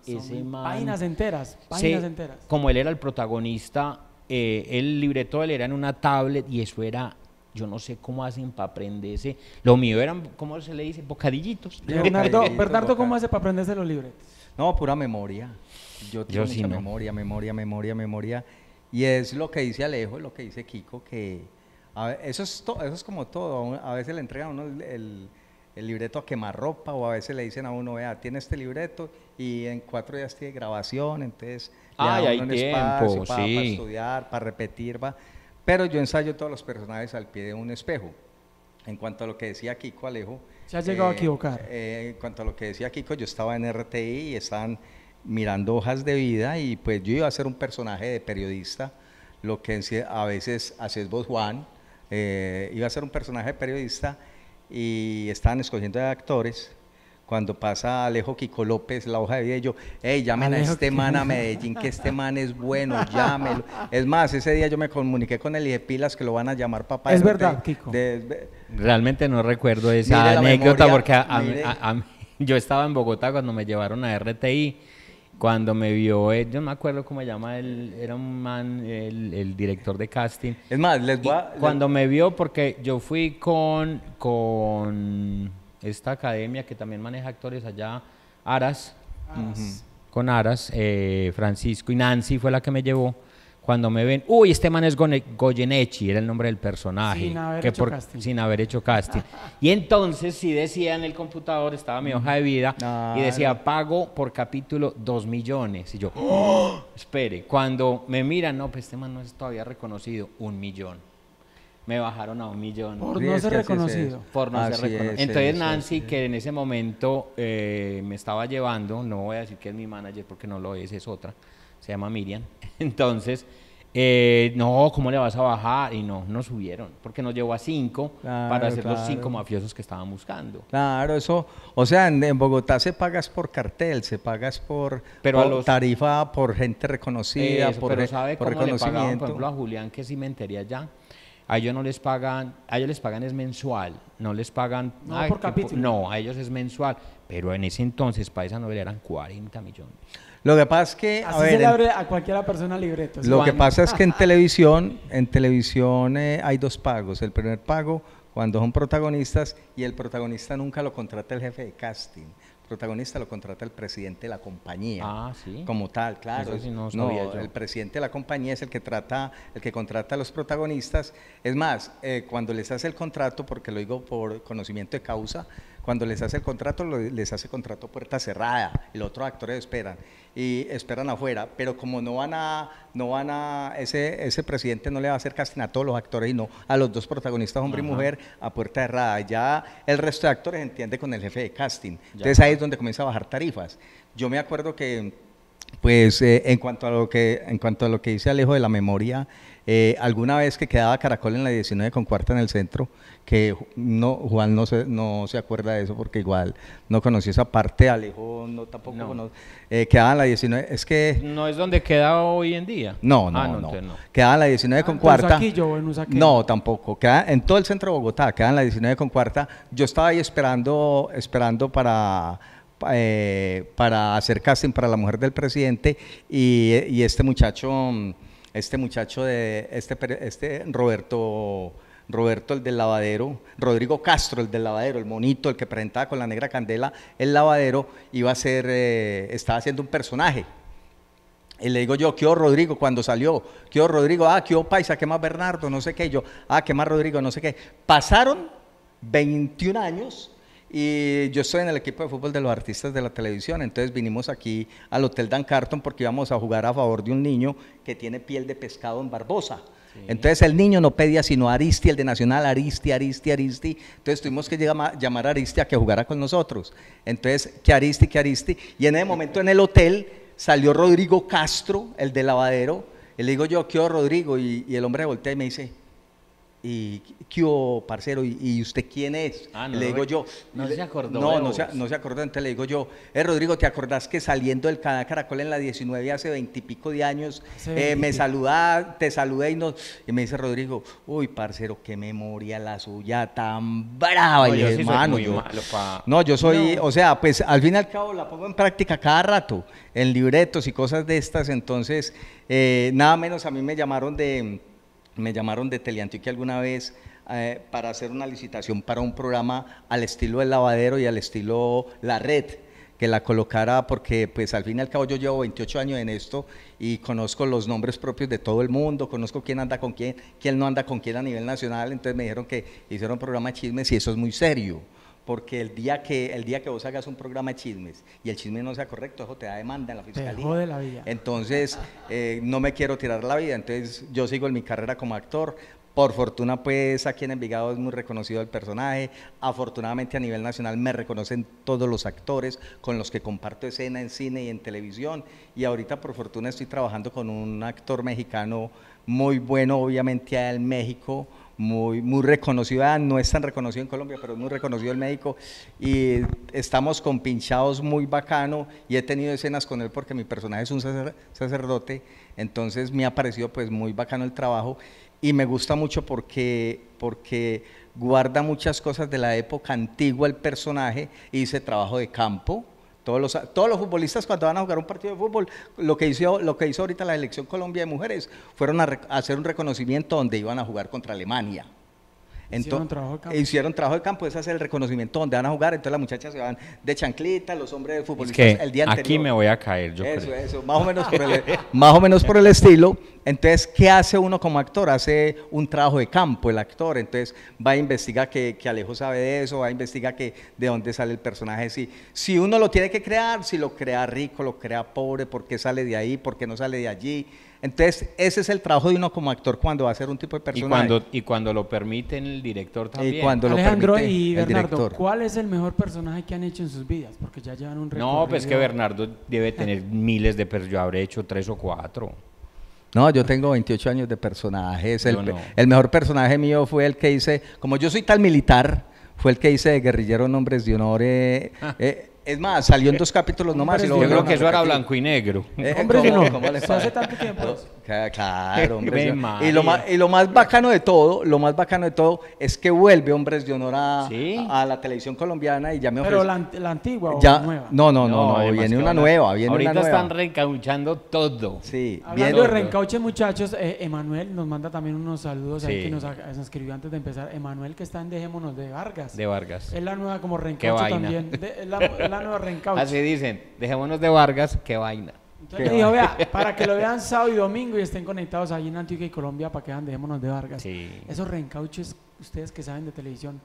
A: Páginas
D: enteras, páginas enteras.
A: Como él era el protagonista, eh, el libreto él era en una tablet y eso era, yo no sé cómo hacen para aprenderse. Lo mío eran, ¿cómo se le dice? Bocadillitos.
B: Bernardo,
D: ¿cómo hace para aprenderse los libretos?
B: No, pura memoria. Yo tengo sí memoria, memoria, memoria, memoria. Y es lo que dice Alejo, lo que dice Kiko, que eso, es eso es como todo. A veces le entregan a uno el, libreto a quemarropa o a veces le dicen a uno, vea, tiene este libreto y en cuatro días tiene grabación, entonces le hay un tiempo, para, estudiar, para repetir, va. Pero yo ensayo todos los personajes al pie de un espejo. En cuanto a lo que decía Kiko Alejo.
D: Se ha llegado a eh, equivocar.
B: Eh, en cuanto a lo que decía Kiko, yo estaba en RTI y estaban mirando hojas de vida y pues yo iba a ser un personaje de periodista, lo que a veces haces vos, Juan, eh, iba a ser un personaje periodista y estaban escogiendo de actores. Cuando pasa Alejo Kiko López la hoja de vida, yo, hey, llamen a este man a Medellín, que este man es bueno, llámelo. Es más, ese día yo me comuniqué con el dije pilas que lo van a llamar papá. Es verdad, Kiko.
A: Realmente no recuerdo esa anécdota porque yo estaba en Bogotá cuando me llevaron a RTI cuando me vio, él, eh, yo no me acuerdo cómo se llama, él, era un man, el, director de casting. Es más, les voy Cuando me vio, porque yo fui con, con esta academia que también maneja actores allá, Aras, con Aras, eh, Francisco y Nancy fue la que me llevó cuando me ven, uy, este man es Goyenechi, era el nombre del personaje. Sin haber hecho casting. Sin haber hecho casting. y entonces si decía en el computador, estaba mi hoja de vida, y decía, pago por capítulo dos millones. Y yo, ¡Oh!". espere, cuando me miran, no, pues este man no es todavía reconocido, un millón. Me bajaron a un millón. Por no ser reconocido. por no ser reconocido. entonces Nancy, que en ese momento eh, me estaba llevando, no voy a decir que es mi manager porque no lo es, es otra se llama Miriam. Entonces, eh, no, ¿cómo le vas a bajar? Y no, no subieron, porque nos llevó a cinco para hacer los cinco mafiosos que estaban buscando.
B: Claro, eso, o sea, en, Bogotá se pagas por cartel, se pagas por, tarifa, por gente reconocida, por, pero ¿sabe cómo reconocimiento? Le pagaban, por ejemplo,
A: a Julián, que cimentería ya. A ellos no les pagan, a ellos les pagan es mensual, no les pagan... No, por No, a ellos es mensual, pero en ese entonces para esa novela eran 40 millones.
B: Lo que pasa es que. a ver,
D: a cualquiera persona libreto. Lo que pasa es que en
B: televisión, en televisión eh, hay dos pagos. El primer pago cuando son protagonistas y el protagonista nunca lo contrata el jefe de casting. El protagonista lo contrata el presidente de la compañía. Ah, sí. Como tal, claro. Eso no, el presidente de la compañía es el que trata, el que contrata a los protagonistas. Es más, eh, cuando les hace el contrato, porque lo digo por conocimiento de causa, cuando les hace el contrato, les hace contrato puerta cerrada, los otros actores esperan y esperan afuera, pero como no van a, no van a, ese, ese presidente no le va a hacer casting a todos los actores, y no a los dos protagonistas, hombre y mujer, a puerta cerrada. Ya el resto de actores entiende con el jefe de casting. Entonces ahí es donde comienza a bajar tarifas. Yo me acuerdo que pues eh, en, cuanto a lo que, en cuanto a lo que dice Alejo de la memoria, eh, alguna vez que quedaba Caracol en la 19 con cuarta en el centro, que no, Juan no se, no se acuerda de eso porque igual no conocí esa parte, Alejo no tampoco conoce, eh, quedaba en la 19, es que... No es
A: donde queda hoy en día. No, no, ah, no,
B: Quedaba en la 19 ah, con cuarta. en No, tampoco, queda en todo el centro de Bogotá, quedaba en la 19 con cuarta. Yo estaba ahí esperando, esperando para eh, para hacer casting para la mujer del presidente y, este muchacho, este muchacho de este, este, Roberto. Roberto el del lavadero, Rodrigo Castro el del lavadero, el monito, el que presentaba con la negra candela el lavadero, iba a ser, eh, estaba haciendo un personaje. Y le digo yo, ¿qué Rodrigo? Cuando salió, ¿qué Rodrigo? Ah, ¿qué Paisa? ¿Qué más Bernardo? No sé qué. yo, ah, ¿qué más Rodrigo? No sé qué. Pasaron 21 años y yo estoy en el equipo de fútbol de los artistas de la televisión, entonces vinimos aquí al Hotel Dan Carton porque íbamos a jugar a favor de un niño que tiene piel de pescado en Barbosa. Entonces el niño no pedía sino Aristi, el de Nacional, Aristi, Aristi, Aristi. Entonces tuvimos que llamar a Aristi a que jugara con nosotros. Entonces, que Aristi, que Aristi. Y en ese momento en el hotel salió Rodrigo Castro, el de lavadero. Y le digo yo, ¿qué Rodrigo? Y, y el hombre voltea y me dice, y ¿qué parcero? ¿Y, usted quién es? Ah, le digo yo. No se acordó. No, no se, acordó. Entonces le digo yo, eh, Rodrigo, ¿te acordás que saliendo del Canal Caracol en la 19 hace veintipico de años eh, me saludaba, te saludé y, me dice Rodrigo, uy, parcero, qué memoria la suya tan brava. yo hermano, no, yo soy, o sea, pues al fin y al cabo la pongo en práctica cada rato, en libretos y cosas de estas. Entonces, eh, nada menos a mí me llamaron de me llamaron de que alguna vez eh, para hacer una licitación para un programa al estilo del Lavadero y al estilo La Red que la colocara porque pues al fin y al cabo yo llevo 28 años en esto y conozco los nombres propios de todo el mundo, conozco quién anda con quién, quién no anda con quién a nivel nacional, entonces me dijeron que hicieron un programa de chismes y eso es muy serio. Porque el día, que, el día que vos hagas un programa de chismes y el chisme no sea correcto, eso te da demanda en la fiscalía. Te jode la vida. Entonces, eh, no me quiero tirar la vida. Entonces, yo sigo en mi carrera como actor. Por fortuna, pues aquí en Envigado es muy reconocido el personaje. Afortunadamente, a nivel nacional me reconocen todos los actores con los que comparto escena en cine y en televisión. Y ahorita, por fortuna, estoy trabajando con un actor mexicano muy bueno, obviamente, en México muy, muy reconocida, ah, no es tan reconocido en Colombia, pero es muy reconocido el médico y estamos con Pinchados muy bacano y he tenido escenas con él porque mi personaje es un sacerdote, entonces me ha parecido pues muy bacano el trabajo y me gusta mucho porque, porque guarda muchas cosas de la época antigua el personaje, y hice trabajo de campo, todos los, todos los futbolistas cuando van a jugar un partido de fútbol, lo que hizo, lo que hizo ahorita la selección Colombia de mujeres, fueron a, a hacer un reconocimiento donde iban a jugar contra Alemania. Hicieron trabajo de campo. Hicieron trabajo de campo, ese es el reconocimiento donde van a jugar. Entonces las muchachas se van de chanclita, los hombres de futbolistas el día anterior. Aquí me voy a caer, yo eso, Eso, más o menos por el, más o menos por el estilo. Entonces, ¿qué hace uno como actor? Hace un trabajo de campo el actor. Entonces, va a investigar que, que Alejo sabe de eso, va a investigar que de dónde sale el personaje. Si, si uno lo tiene que crear, si lo crea rico, lo crea pobre, por qué sale de ahí, por qué no sale de allí. Entonces, ese es el trabajo de uno como actor cuando va a ser un tipo de personaje. Y cuando, lo permiten el director también. cuando Alejandro lo y Bernardo, director.
D: ¿cuál es el mejor personaje que han hecho en sus vidas? Porque ya llevan un No, pues que
A: Bernardo debe tener miles de personajes. Yo habré hecho tres o cuatro.
B: No, yo tengo 28 años de personajes. El, mejor personaje mío fue el que hice, como yo soy tal militar, fue el que hice de guerrillero Nombres de Honor. Eh, eh, es más, salió en dos capítulos nomás. yo creo que eso era blanco y negro. Eh, eh, hombre, ¿cómo, no. hace tanto tiempo.
D: Claro,
C: hombre. y, lo más,
B: y lo más bacano de todo, lo más bacano de todo es que vuelve Hombres de Honor a, la televisión colombiana y ya me Pero la, antigua o ya, la nueva. No, no, no, viene una nueva, viene Ahorita están
A: reencauchando todo. Sí. Hablando de reencauche,
D: muchachos, eh, Emanuel nos manda también unos saludos ahí que nos, escribió antes de empezar. Emanuel que está en Dejémonos de Vargas. De Vargas. Es la nueva como reencauche también. la, la nueva Así
A: dicen, dejémonos de Vargas, qué vaina. Entonces para que
D: lo vean sábado y domingo y estén conectados allí en Antigua y Colombia, para que vean, dejémonos de Vargas. Esos Rencauches, ustedes que saben de televisión,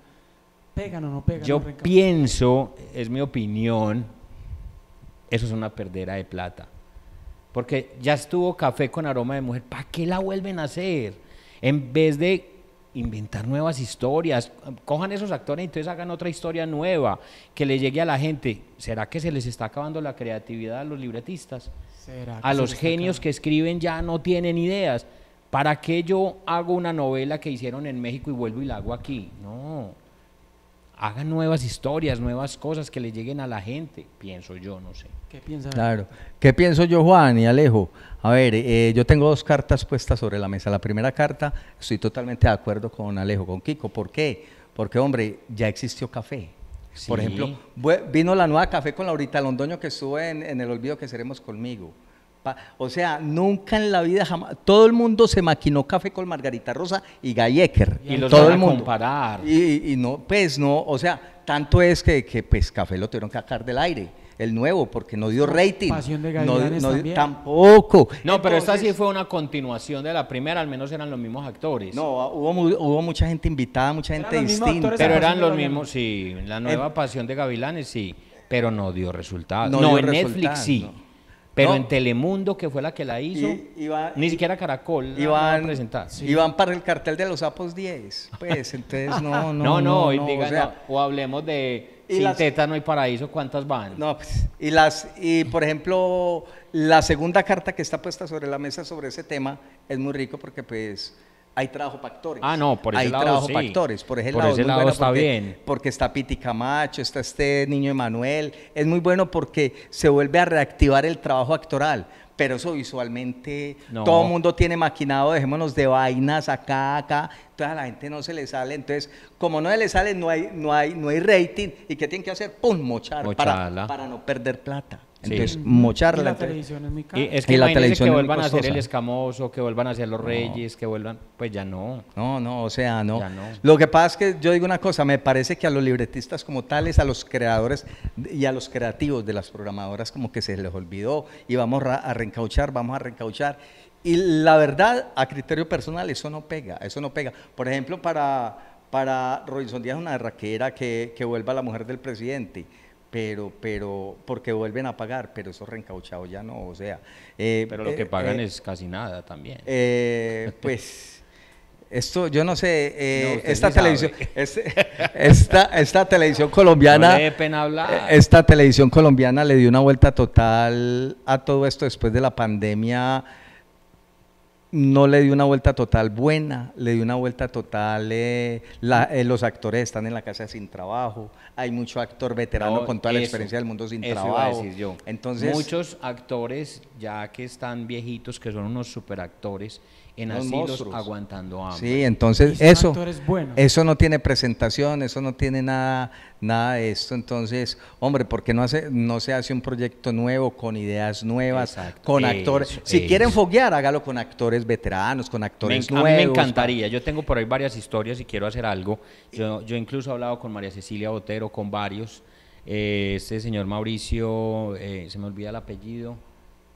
D: ¿pegan o no pegan? Yo
A: pienso, es mi opinión, eso es una perdera de plata. Porque ya estuvo café con aroma de mujer, ¿para qué la vuelven a hacer? En vez de inventar nuevas historias, cojan esos actores y entonces hagan otra historia nueva que le llegue a la gente. ¿Será que se les está acabando la creatividad a los libretistas?
D: a los genios
A: que escriben ya no tienen ideas. ¿Para qué yo hago una novela que hicieron en México y vuelvo y la hago aquí? No hagan nuevas historias, nuevas cosas que le lleguen a la gente, pienso yo, no sé. ¿Qué piensas? Claro.
B: ¿Qué pienso yo, Juan y Alejo? A ver, eh, yo tengo dos cartas puestas sobre la mesa. La primera carta, estoy totalmente de acuerdo con Alejo, con Kiko. ¿Por qué? Porque, hombre, ya existió café. Por ejemplo, vino la nueva café con Laurita Londoño que estuvo en, en El Olvido que seremos conmigo. O sea, nunca en la vida jamás. Todo el mundo se maquinó café con Margarita Rosa y Gallecker. Y, los todo el mundo. comparar. Y, no, pues no, o sea, tanto es que, que pues café lo tuvieron que sacar del aire. El nuevo, porque no dio rating. Pasión de no, Tampoco.
A: No, pero esta sí fue una continuación de la primera, al menos eran los mismos actores. No,
B: ah, hubo, hubo mucha gente invitada, mucha gente distinta. Pero eran los mismos,
A: sí. La nueva Pasión de Gavilanes, sí. Pero no dio resultado. No, en Netflix sí. Pero en Telemundo, que fue la que la
B: hizo, ni siquiera Caracol iban, presentar. Iban para el cartel de los Sapos 10. Pues entonces no, no. no, no, o, hablemos de y Sin las, Teta no hay paraíso, ¿cuántas van? No, pues, y las, y por ejemplo, la segunda carta que está puesta sobre la mesa sobre ese tema es muy rico porque pues hay trabajo para Ah, no, por ese hay lado. trabajo Por ese lado, está bien. Porque está Piti Camacho, está este niño Emanuel. Es muy bueno porque se vuelve a reactivar el trabajo actoral pero eso visualmente todo el mundo tiene maquinado, dejémonos de vainas acá, acá, Toda la gente no se le sale, entonces como no se le sale no hay, no hay, no hay rating y ¿qué tienen que hacer? ¡Pum! Mochar para, no perder plata. Entonces, mocharla. Y la televisión es muy cara. Y es que, que vuelvan a hacer el
A: escamoso, que vuelvan a hacer los reyes,
B: que vuelvan. Pues ya no. No, no, o sea, no. Lo que pasa es que yo digo una cosa, me parece que a los libretistas como tales, a los creadores y a los creativos de las programadoras, como que se les olvidó y vamos a reencauchar, vamos a reencauchar. Y la verdad, a criterio personal, eso no pega, eso no pega. Por ejemplo, para, para Robinson Díaz, una raquera que, que vuelva a la mujer del presidente pero, pero, porque vuelven a pagar, pero eso reencauchado ya no, o sea. Eh, pero lo que eh, pagan
A: eh, es casi nada también.
B: pues. Esto, yo no sé, esta televisión, este, esta, televisión colombiana, esta televisión colombiana le dio una vuelta total a todo esto después de la pandemia no le dio una vuelta total buena, le di una vuelta total, eh, eh, los actores están en la casa sin trabajo, hay mucho actor veterano con toda la
A: experiencia del mundo sin trabajo. Entonces, Muchos actores ya que están viejitos,
B: que son unos superactores,
A: en Los aguantando hambre. Sí,
D: entonces eso,
B: eso no tiene presentación, eso no tiene nada, nada de esto. Entonces, hombre, ¿por qué no, hace, no se hace un proyecto nuevo con ideas nuevas, con actores? Si quieren foguear, hágalo con actores veteranos, con actores nuevos. me encantaría.
A: Yo tengo por ahí varias historias y quiero hacer algo. Yo, incluso he hablado con María Cecilia Botero, con varios. Eh, este señor Mauricio, eh, se me olvida el apellido.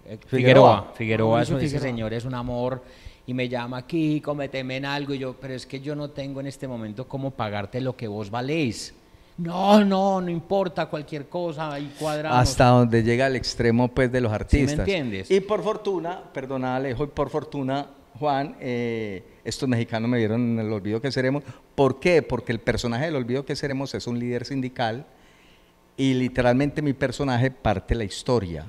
A: Eh, Figueroa, Figueroa, eso dice Figueroa, señor es un amor y me llama aquí, cometeme en algo, y yo, pero es que yo no tengo en este momento cómo pagarte lo que vos valéis. No, no, no importa cualquier
B: cosa y cuadramos. Hasta donde llega el extremo pues de los artistas. ¿Me entiendes? Y por fortuna, perdona Alejo, y por fortuna Juan, eh, estos mexicanos me vieron en el olvido que seremos. ¿Por qué? Porque el personaje del olvido que seremos es un líder sindical y literalmente mi personaje parte la historia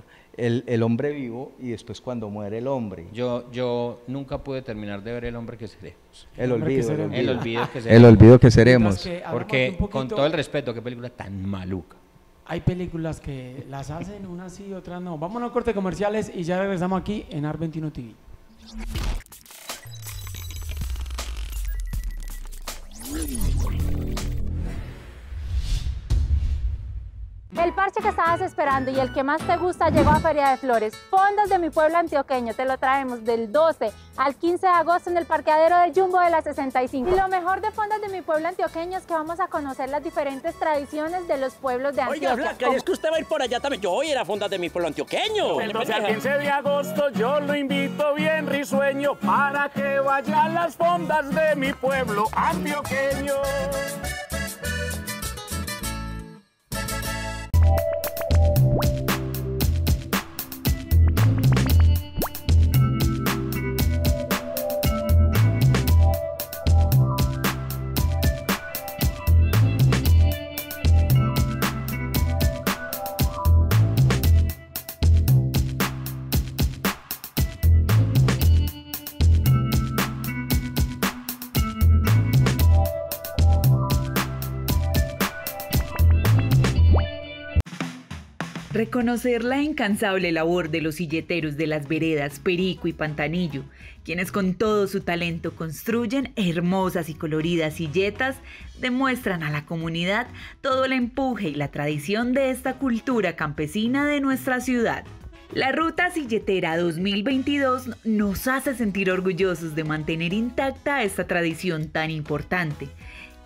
B: el, hombre vivo y después cuando muere el hombre.
A: Yo, yo nunca pude terminar de ver el hombre que seremos. El, olvido, que el olvido, que seremos. El olvido que seremos. Porque con todo el respeto, qué película tan maluca.
D: Hay películas que las hacen unas sí, otras no. Vámonos a corte comerciales y ya regresamos aquí en Argentino TV.
C: El parche que estabas esperando y el que más te gusta llegó a Feria de Flores. Fondas de mi pueblo antioqueño te lo traemos del 12 al 15 de agosto en el parqueadero de Jumbo de la 65. Y lo mejor de Fondas de mi pueblo antioqueño es que vamos a conocer las diferentes tradiciones de los pueblos de Antioquia. Oiga, Blanca, es que usted va a ir por allá también. Yo voy a Fondas de mi pueblo antioqueño. El 12 al 15 de agosto yo lo
D: invito bien risueño para que vaya las fondas de mi pueblo
A: antioqueño.
E: Reconocer la incansable labor de los silleteros de las veredas Perico y Pantanillo, quienes con todo su talento construyen hermosas y coloridas silletas, demuestran a la comunidad todo el empuje y la tradición de esta cultura campesina de nuestra ciudad. La Ruta Silletera 2022 nos hace sentir orgullosos de mantener intacta esta tradición tan importante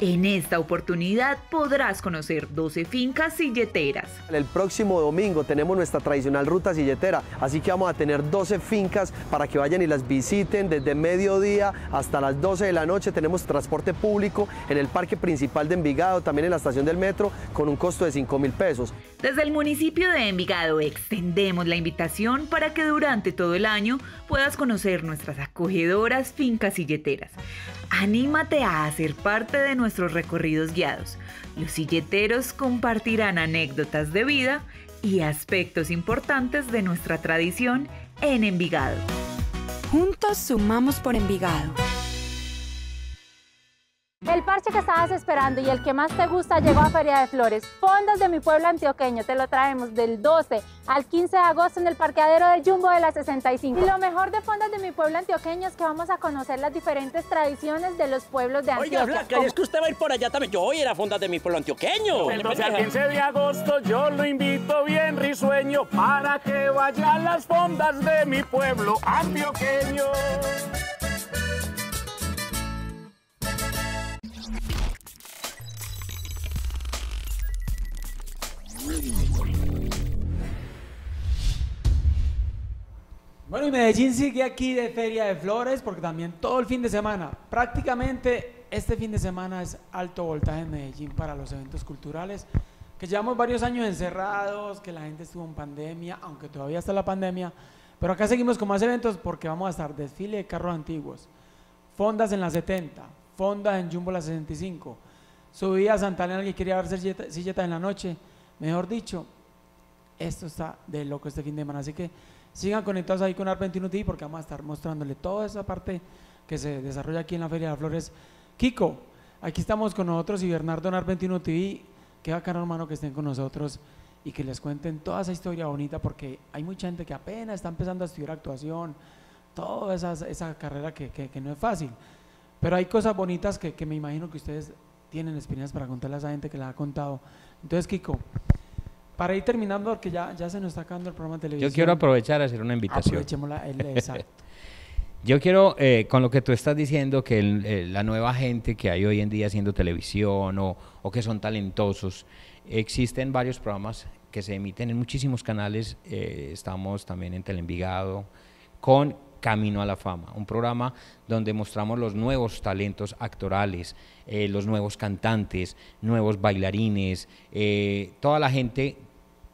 E: en esta oportunidad podrás conocer 12 fincas silleteras.
B: El próximo domingo tenemos nuestra tradicional ruta silletera, así que vamos a tener 12 fincas para que vayan y las visiten desde mediodía hasta las 12 de la noche. Tenemos transporte público en el parque principal de Envigado, también en la estación del metro, con un costo de 5 mil pesos.
E: Desde el municipio de Envigado extendemos la invitación para que durante todo el año puedas conocer nuestras acogedoras fincas silleteras. Anímate a hacer parte de nuestros recorridos guiados. Los silleteros compartirán anécdotas de vida y aspectos importantes de nuestra tradición en Envigado. Juntos sumamos por Envigado.
C: El parche que estabas esperando y el que más te gusta llegó a Feria de Flores. Fondas de mi pueblo antioqueño, te lo traemos del 12 al 15 de agosto en el parqueadero de Jumbo de la 65. Y lo mejor de Fondas de mi pueblo antioqueño es que vamos a conocer las diferentes tradiciones de los pueblos de Antioquia. Oiga, es que usted va a ir por allá también. Yo voy a ir Fondas de mi pueblo antioqueño. El 12 al 15 de agosto yo lo
D: invito bien risueño para que vayan las fondas de mi pueblo
A: antioqueño.
D: y Medellín sigue aquí de Feria de Flores porque también todo el fin de semana, prácticamente este fin de semana es alto voltaje en Medellín para los eventos culturales, que llevamos varios años encerrados, que la gente estuvo en pandemia, aunque todavía está la pandemia, pero acá seguimos con más eventos porque vamos a estar desfile de carros antiguos, fondas en la 70, fondas en Jumbo la 65, subida a Santana alguien quería ver ya silleta en la noche, mejor dicho, esto está de loco este fin de semana, así que... Sigan conectados ahí con ARP21TV porque vamos a estar mostrándole toda esa parte que se desarrolla aquí en la Feria de Flores. Kiko, aquí estamos con nosotros y Bernardo en ARP21TV. Qué bacano, hermano, que estén con nosotros y que les cuenten toda esa historia bonita porque hay mucha gente que apenas está empezando a estudiar actuación, toda esa, carrera que, que, no es fácil. Pero hay cosas bonitas que, que me imagino que ustedes tienen experiencias para contarle a la gente que la ha contado. Entonces, Kiko, para ir terminando, porque ya, ya se nos está acabando el programa de televisión. Yo quiero aprovechar a hacer una invitación. Aprovechemos la exacto.
A: Yo quiero, eh, con lo que tú estás diciendo, que la nueva gente que hay hoy en día haciendo televisión o, que son talentosos, existen varios programas que se emiten en muchísimos canales. Eh, estamos también en Telenvigado, con Camino a la Fama, un programa donde mostramos los nuevos talentos actorales, eh, los nuevos cantantes, nuevos bailarines, eh, toda la gente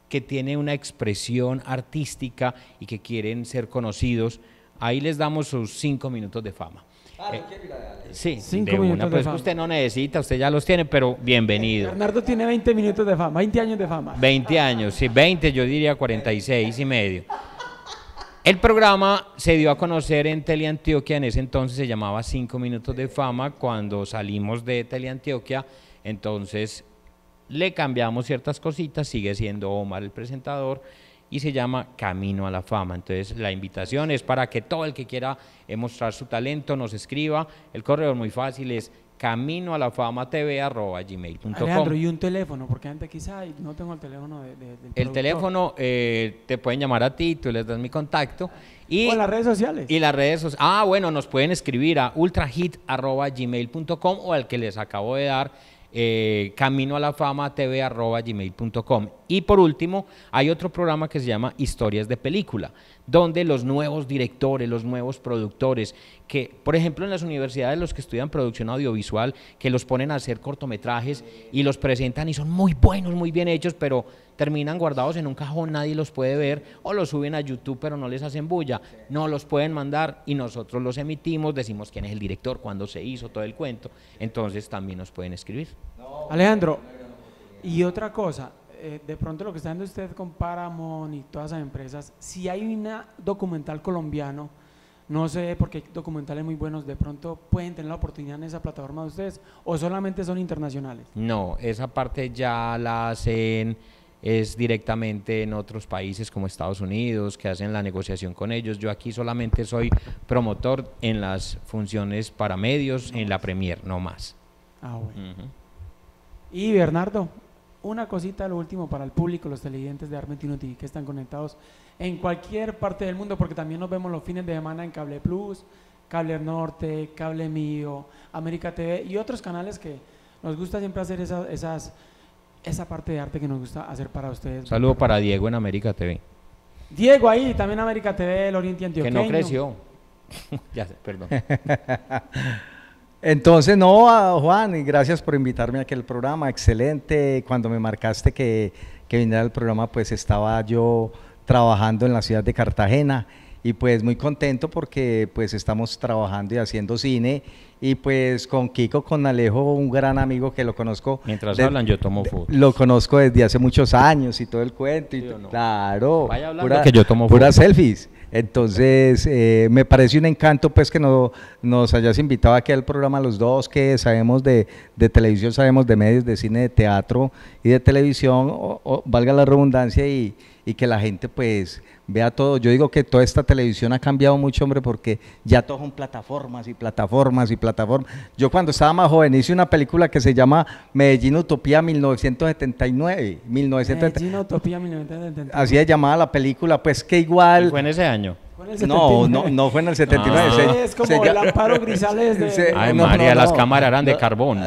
A: que tiene una expresión artística y que quieren ser conocidos, ahí les damos sus cinco minutos de fama. Ah, sí, cinco minutos usted no necesita, usted ya los tiene, pero bienvenido.
D: Bernardo tiene 20 minutos de fama, 20 años de fama.
A: 20 años, sí, 20, yo diría 46 y medio. El programa se dio a conocer en Teleantioquia, en ese entonces se llamaba Cinco minutos de fama, cuando salimos de Teleantioquia, entonces le cambiamos ciertas cositas, sigue siendo Omar el presentador y se llama Camino a la Fama. Entonces la invitación es para que todo el que quiera mostrar su talento nos escriba. El correo es muy fácil, es camino a la fama tv arroba gmail.com. y
D: un teléfono, porque antes quizá no tengo el teléfono de, El
A: teléfono eh, te pueden llamar a ti, tú les das mi contacto. Y, las redes sociales. Y las redes sociales. Ah, bueno, nos pueden escribir a ultrahit arroba gmail.com o al que les acabo de dar. Eh, camino a la fama tv arroba gmail.com y por último hay otro programa que se llama historias de película donde los nuevos directores los nuevos productores que, por ejemplo, en las universidades los que estudian producción audiovisual, que los ponen a hacer cortometrajes y los presentan y son muy buenos, muy bien hechos, pero terminan guardados en un cajón, nadie los puede ver, o los suben a YouTube pero no les hacen bulla, no los pueden mandar y nosotros los emitimos, decimos quién es el director, cuándo se hizo, todo el cuento, entonces también nos pueden escribir.
D: Alejandro, y otra cosa, eh, de pronto lo que está haciendo usted con Paramount y todas esas empresas, si hay una documental colombiano, no sé, porque hay documentales muy buenos, de pronto pueden tener la oportunidad en esa plataforma de ustedes o solamente son internacionales.
A: No, esa parte ya la hacen es directamente en otros países como Estados Unidos, que hacen la negociación con ellos. Yo aquí solamente soy promotor en las funciones para medios, en la Premier, no más.
D: Ah, Y Bernardo, una cosita, lo último para el público, los televidentes de Armentino TV que están conectados en cualquier parte del mundo, porque también nos vemos los fines de semana en Cable Plus, Cable Norte, Cable Mío, América TV y otros canales que nos gusta siempre hacer esas, esa parte de arte que nos gusta hacer para ustedes.
A: Saludo para Diego en América TV.
D: Diego ahí, también América TV, el Oriente Antioqueño. Que no creció. ya sé, perdón.
B: Entonces, no, Juan, gracias por invitarme a aquel programa, excelente. Cuando me marcaste que, que viniera al programa, pues estaba yo trabajando en la ciudad de Cartagena y pues muy contento porque pues estamos trabajando y haciendo cine y pues con Kiko, con Alejo, un gran amigo que lo conozco. Mientras hablan yo tomo fotos. Lo conozco desde hace muchos años y todo el cuento. y Claro. Vaya pura, que yo tomo puras selfies. Entonces, eh, me parece un encanto pues que nos hayas invitado aquí al programa los dos, que sabemos de, de, televisión, sabemos de medios, de cine, de teatro y de televisión, valga la redundancia, y, y que la gente pues vea todo. Yo digo que toda esta televisión ha cambiado mucho, hombre, porque ya todo son plataformas y plataformas y plataformas. Yo cuando estaba más joven hice una película que se llama Medellín Utopía 1979. Medellín
D: Utopía 1979. Así es
B: llamada la película, pues que igual... fue en ese año. No, no, no fue en el 79. Ah. es como el
D: Amparo Grisales de... Ay, no, María, las cámaras eran de
B: carbón.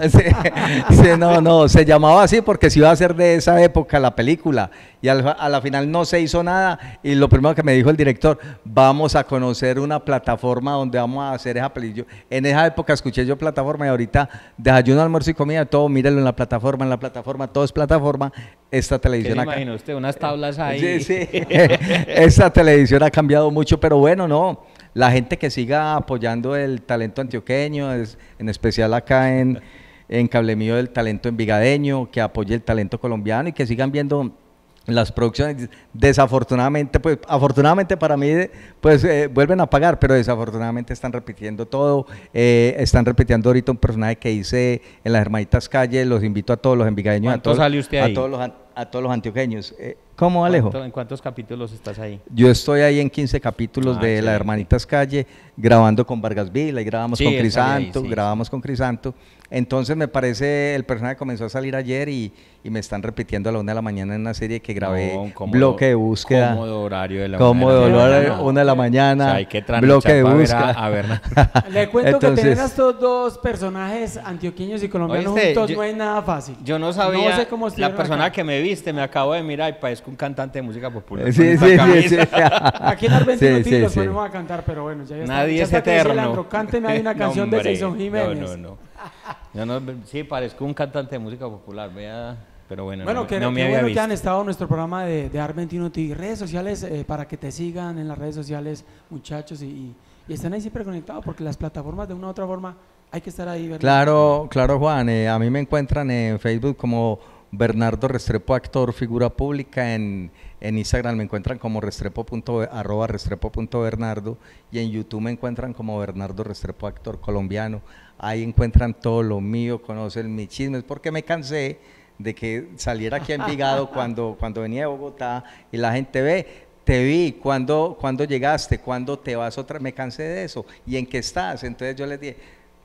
B: no, no, se llamaba así porque se iba a ser de esa época la película y a la final no se hizo nada y lo primero que me dijo el director, vamos a conocer una plataforma donde vamos a hacer esa película. En esa época escuché yo plataforma y ahorita desayuno, almuerzo y comida, todo mírenlo en la plataforma, en la plataforma, todo es plataforma, esta televisión... ¿Qué
A: usted? Unas tablas ahí. Sí, sí. esta
B: televisión ha cambiado mucho, pero bueno, no la gente que siga apoyando el talento antioqueño, en especial acá en, en Cable Mío, el talento envigadeño, que apoye el talento colombiano y que sigan viendo las producciones, desafortunadamente, pues afortunadamente para mí, pues eh, vuelven a pagar, pero desafortunadamente están repitiendo todo, eh, están repitiendo ahorita un personaje que hice en las hermanitas Calle, los invito a todos los envigadeños, a todos, a todos los antioqueños. Eh, ¿Cómo, Alejo? ¿En cuántos capítulos estás ahí? Yo estoy ahí en 15 capítulos ah, de Las Hermanitas Calle, grabando con Vargas Vila, y grabamos con Crisanto, grabamos con Crisanto, entonces me parece, el personaje comenzó a salir ayer y, me están repitiendo a la una de la mañana en una serie que grabé bloque de búsqueda. Cómodo horario de la cómodo una de la, mañana. una de la mañana. bloque
A: de búsqueda. A, ver,
D: Le cuento que tener a estos dos personajes antioqueños y colombianos juntos no es nada fácil. Yo no sabía. No sé cómo la persona
A: que me viste me acabo de mirar y parezco un cantante de música popular. Eh, sí, sí, sí, Aquí en Argentina sí, sí, ponemos a cantar, pero bueno, ya, ya Nadie es eterno. una canción de Jason Jiménez. No, no, no. Yo no, sí, parezco un cantante de música popular, Pero bueno, bueno no, que, no me que han
D: estado en nuestro programa de, de Armentino TV. Redes sociales eh, para que te sigan en las redes sociales, muchachos, y, y, están ahí siempre conectados porque las plataformas de una u otra forma hay que estar ahí. Claro,
B: claro, Juan. Eh, a mí me encuentran en Facebook como Bernardo Restrepo, actor, figura pública. En, Instagram me encuentran como restrepo. restrepo.bernardo y en YouTube me encuentran como Bernardo Restrepo, actor colombiano. Ahí encuentran todo lo mío, conocen mis chismes, porque me cansé de que saliera aquí a Envigado cuando, cuando venía de Bogotá y la gente ve, te vi, cuando cuando llegaste? cuando te vas otra? Me cansé de eso. ¿Y en qué estás? Entonces yo les dije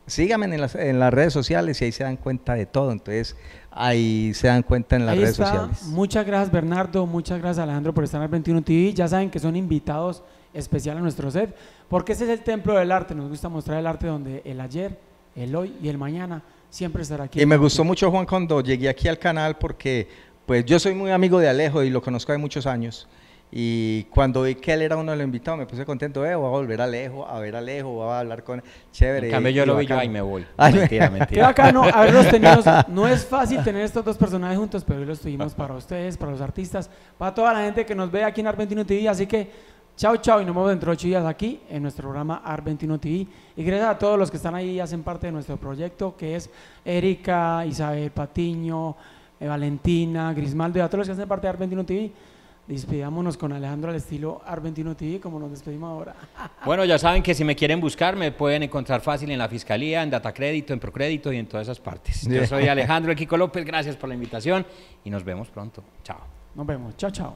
B: síganme en las, en las redes sociales y ahí se dan cuenta de todo. Entonces, ahí se dan cuenta en las redes sociales.
D: Muchas gracias, Bernardo. Muchas gracias, Alejandro, por estar en el 21 TV. Ya saben que son invitados especial a nuestro set, porque ese es el templo del arte. Nos gusta mostrar el arte donde el ayer, el hoy y el mañana siempre estará aquí. Y me
B: gustó mucho, Juan, cuando llegué aquí al canal, porque pues yo soy muy amigo de Alejo y lo conozco de muchos años. Y cuando vi que él era uno de los invitados, me puse contento, eh, voy a volver a Alejo, a ver a Alejo, voy a hablar con Chévere. En cambio, yo lo vi yo, me voy. mentira, mentira. Qué bacano haberlos tenido. No es fácil tener
D: estos dos personajes juntos, pero hoy los tuvimos para ustedes, para los artistas, para toda la gente que nos ve aquí en Argentino TV. Así que, chao, chao, y nos vemos dentro de ocho días aquí en nuestro programa Argentino TV. Y gracias a todos los que están ahí y hacen parte de nuestro proyecto, que es Erika, Isabel Patiño, eh, Valentina, Grismaldo a todos los que hacen parte de Argentino TV. Despidámonos con Alejandro al estilo Argentino TV, como nos despedimos ahora.
A: Bueno, ya saben que si me quieren buscar, me pueden encontrar fácil en la Fiscalía, en Datacrédito, en Procrédito y en todas esas partes. Yo soy Alejandro Equico López, gracias por la invitación y nos vemos pronto. Chao. Nos vemos. Chao, chao.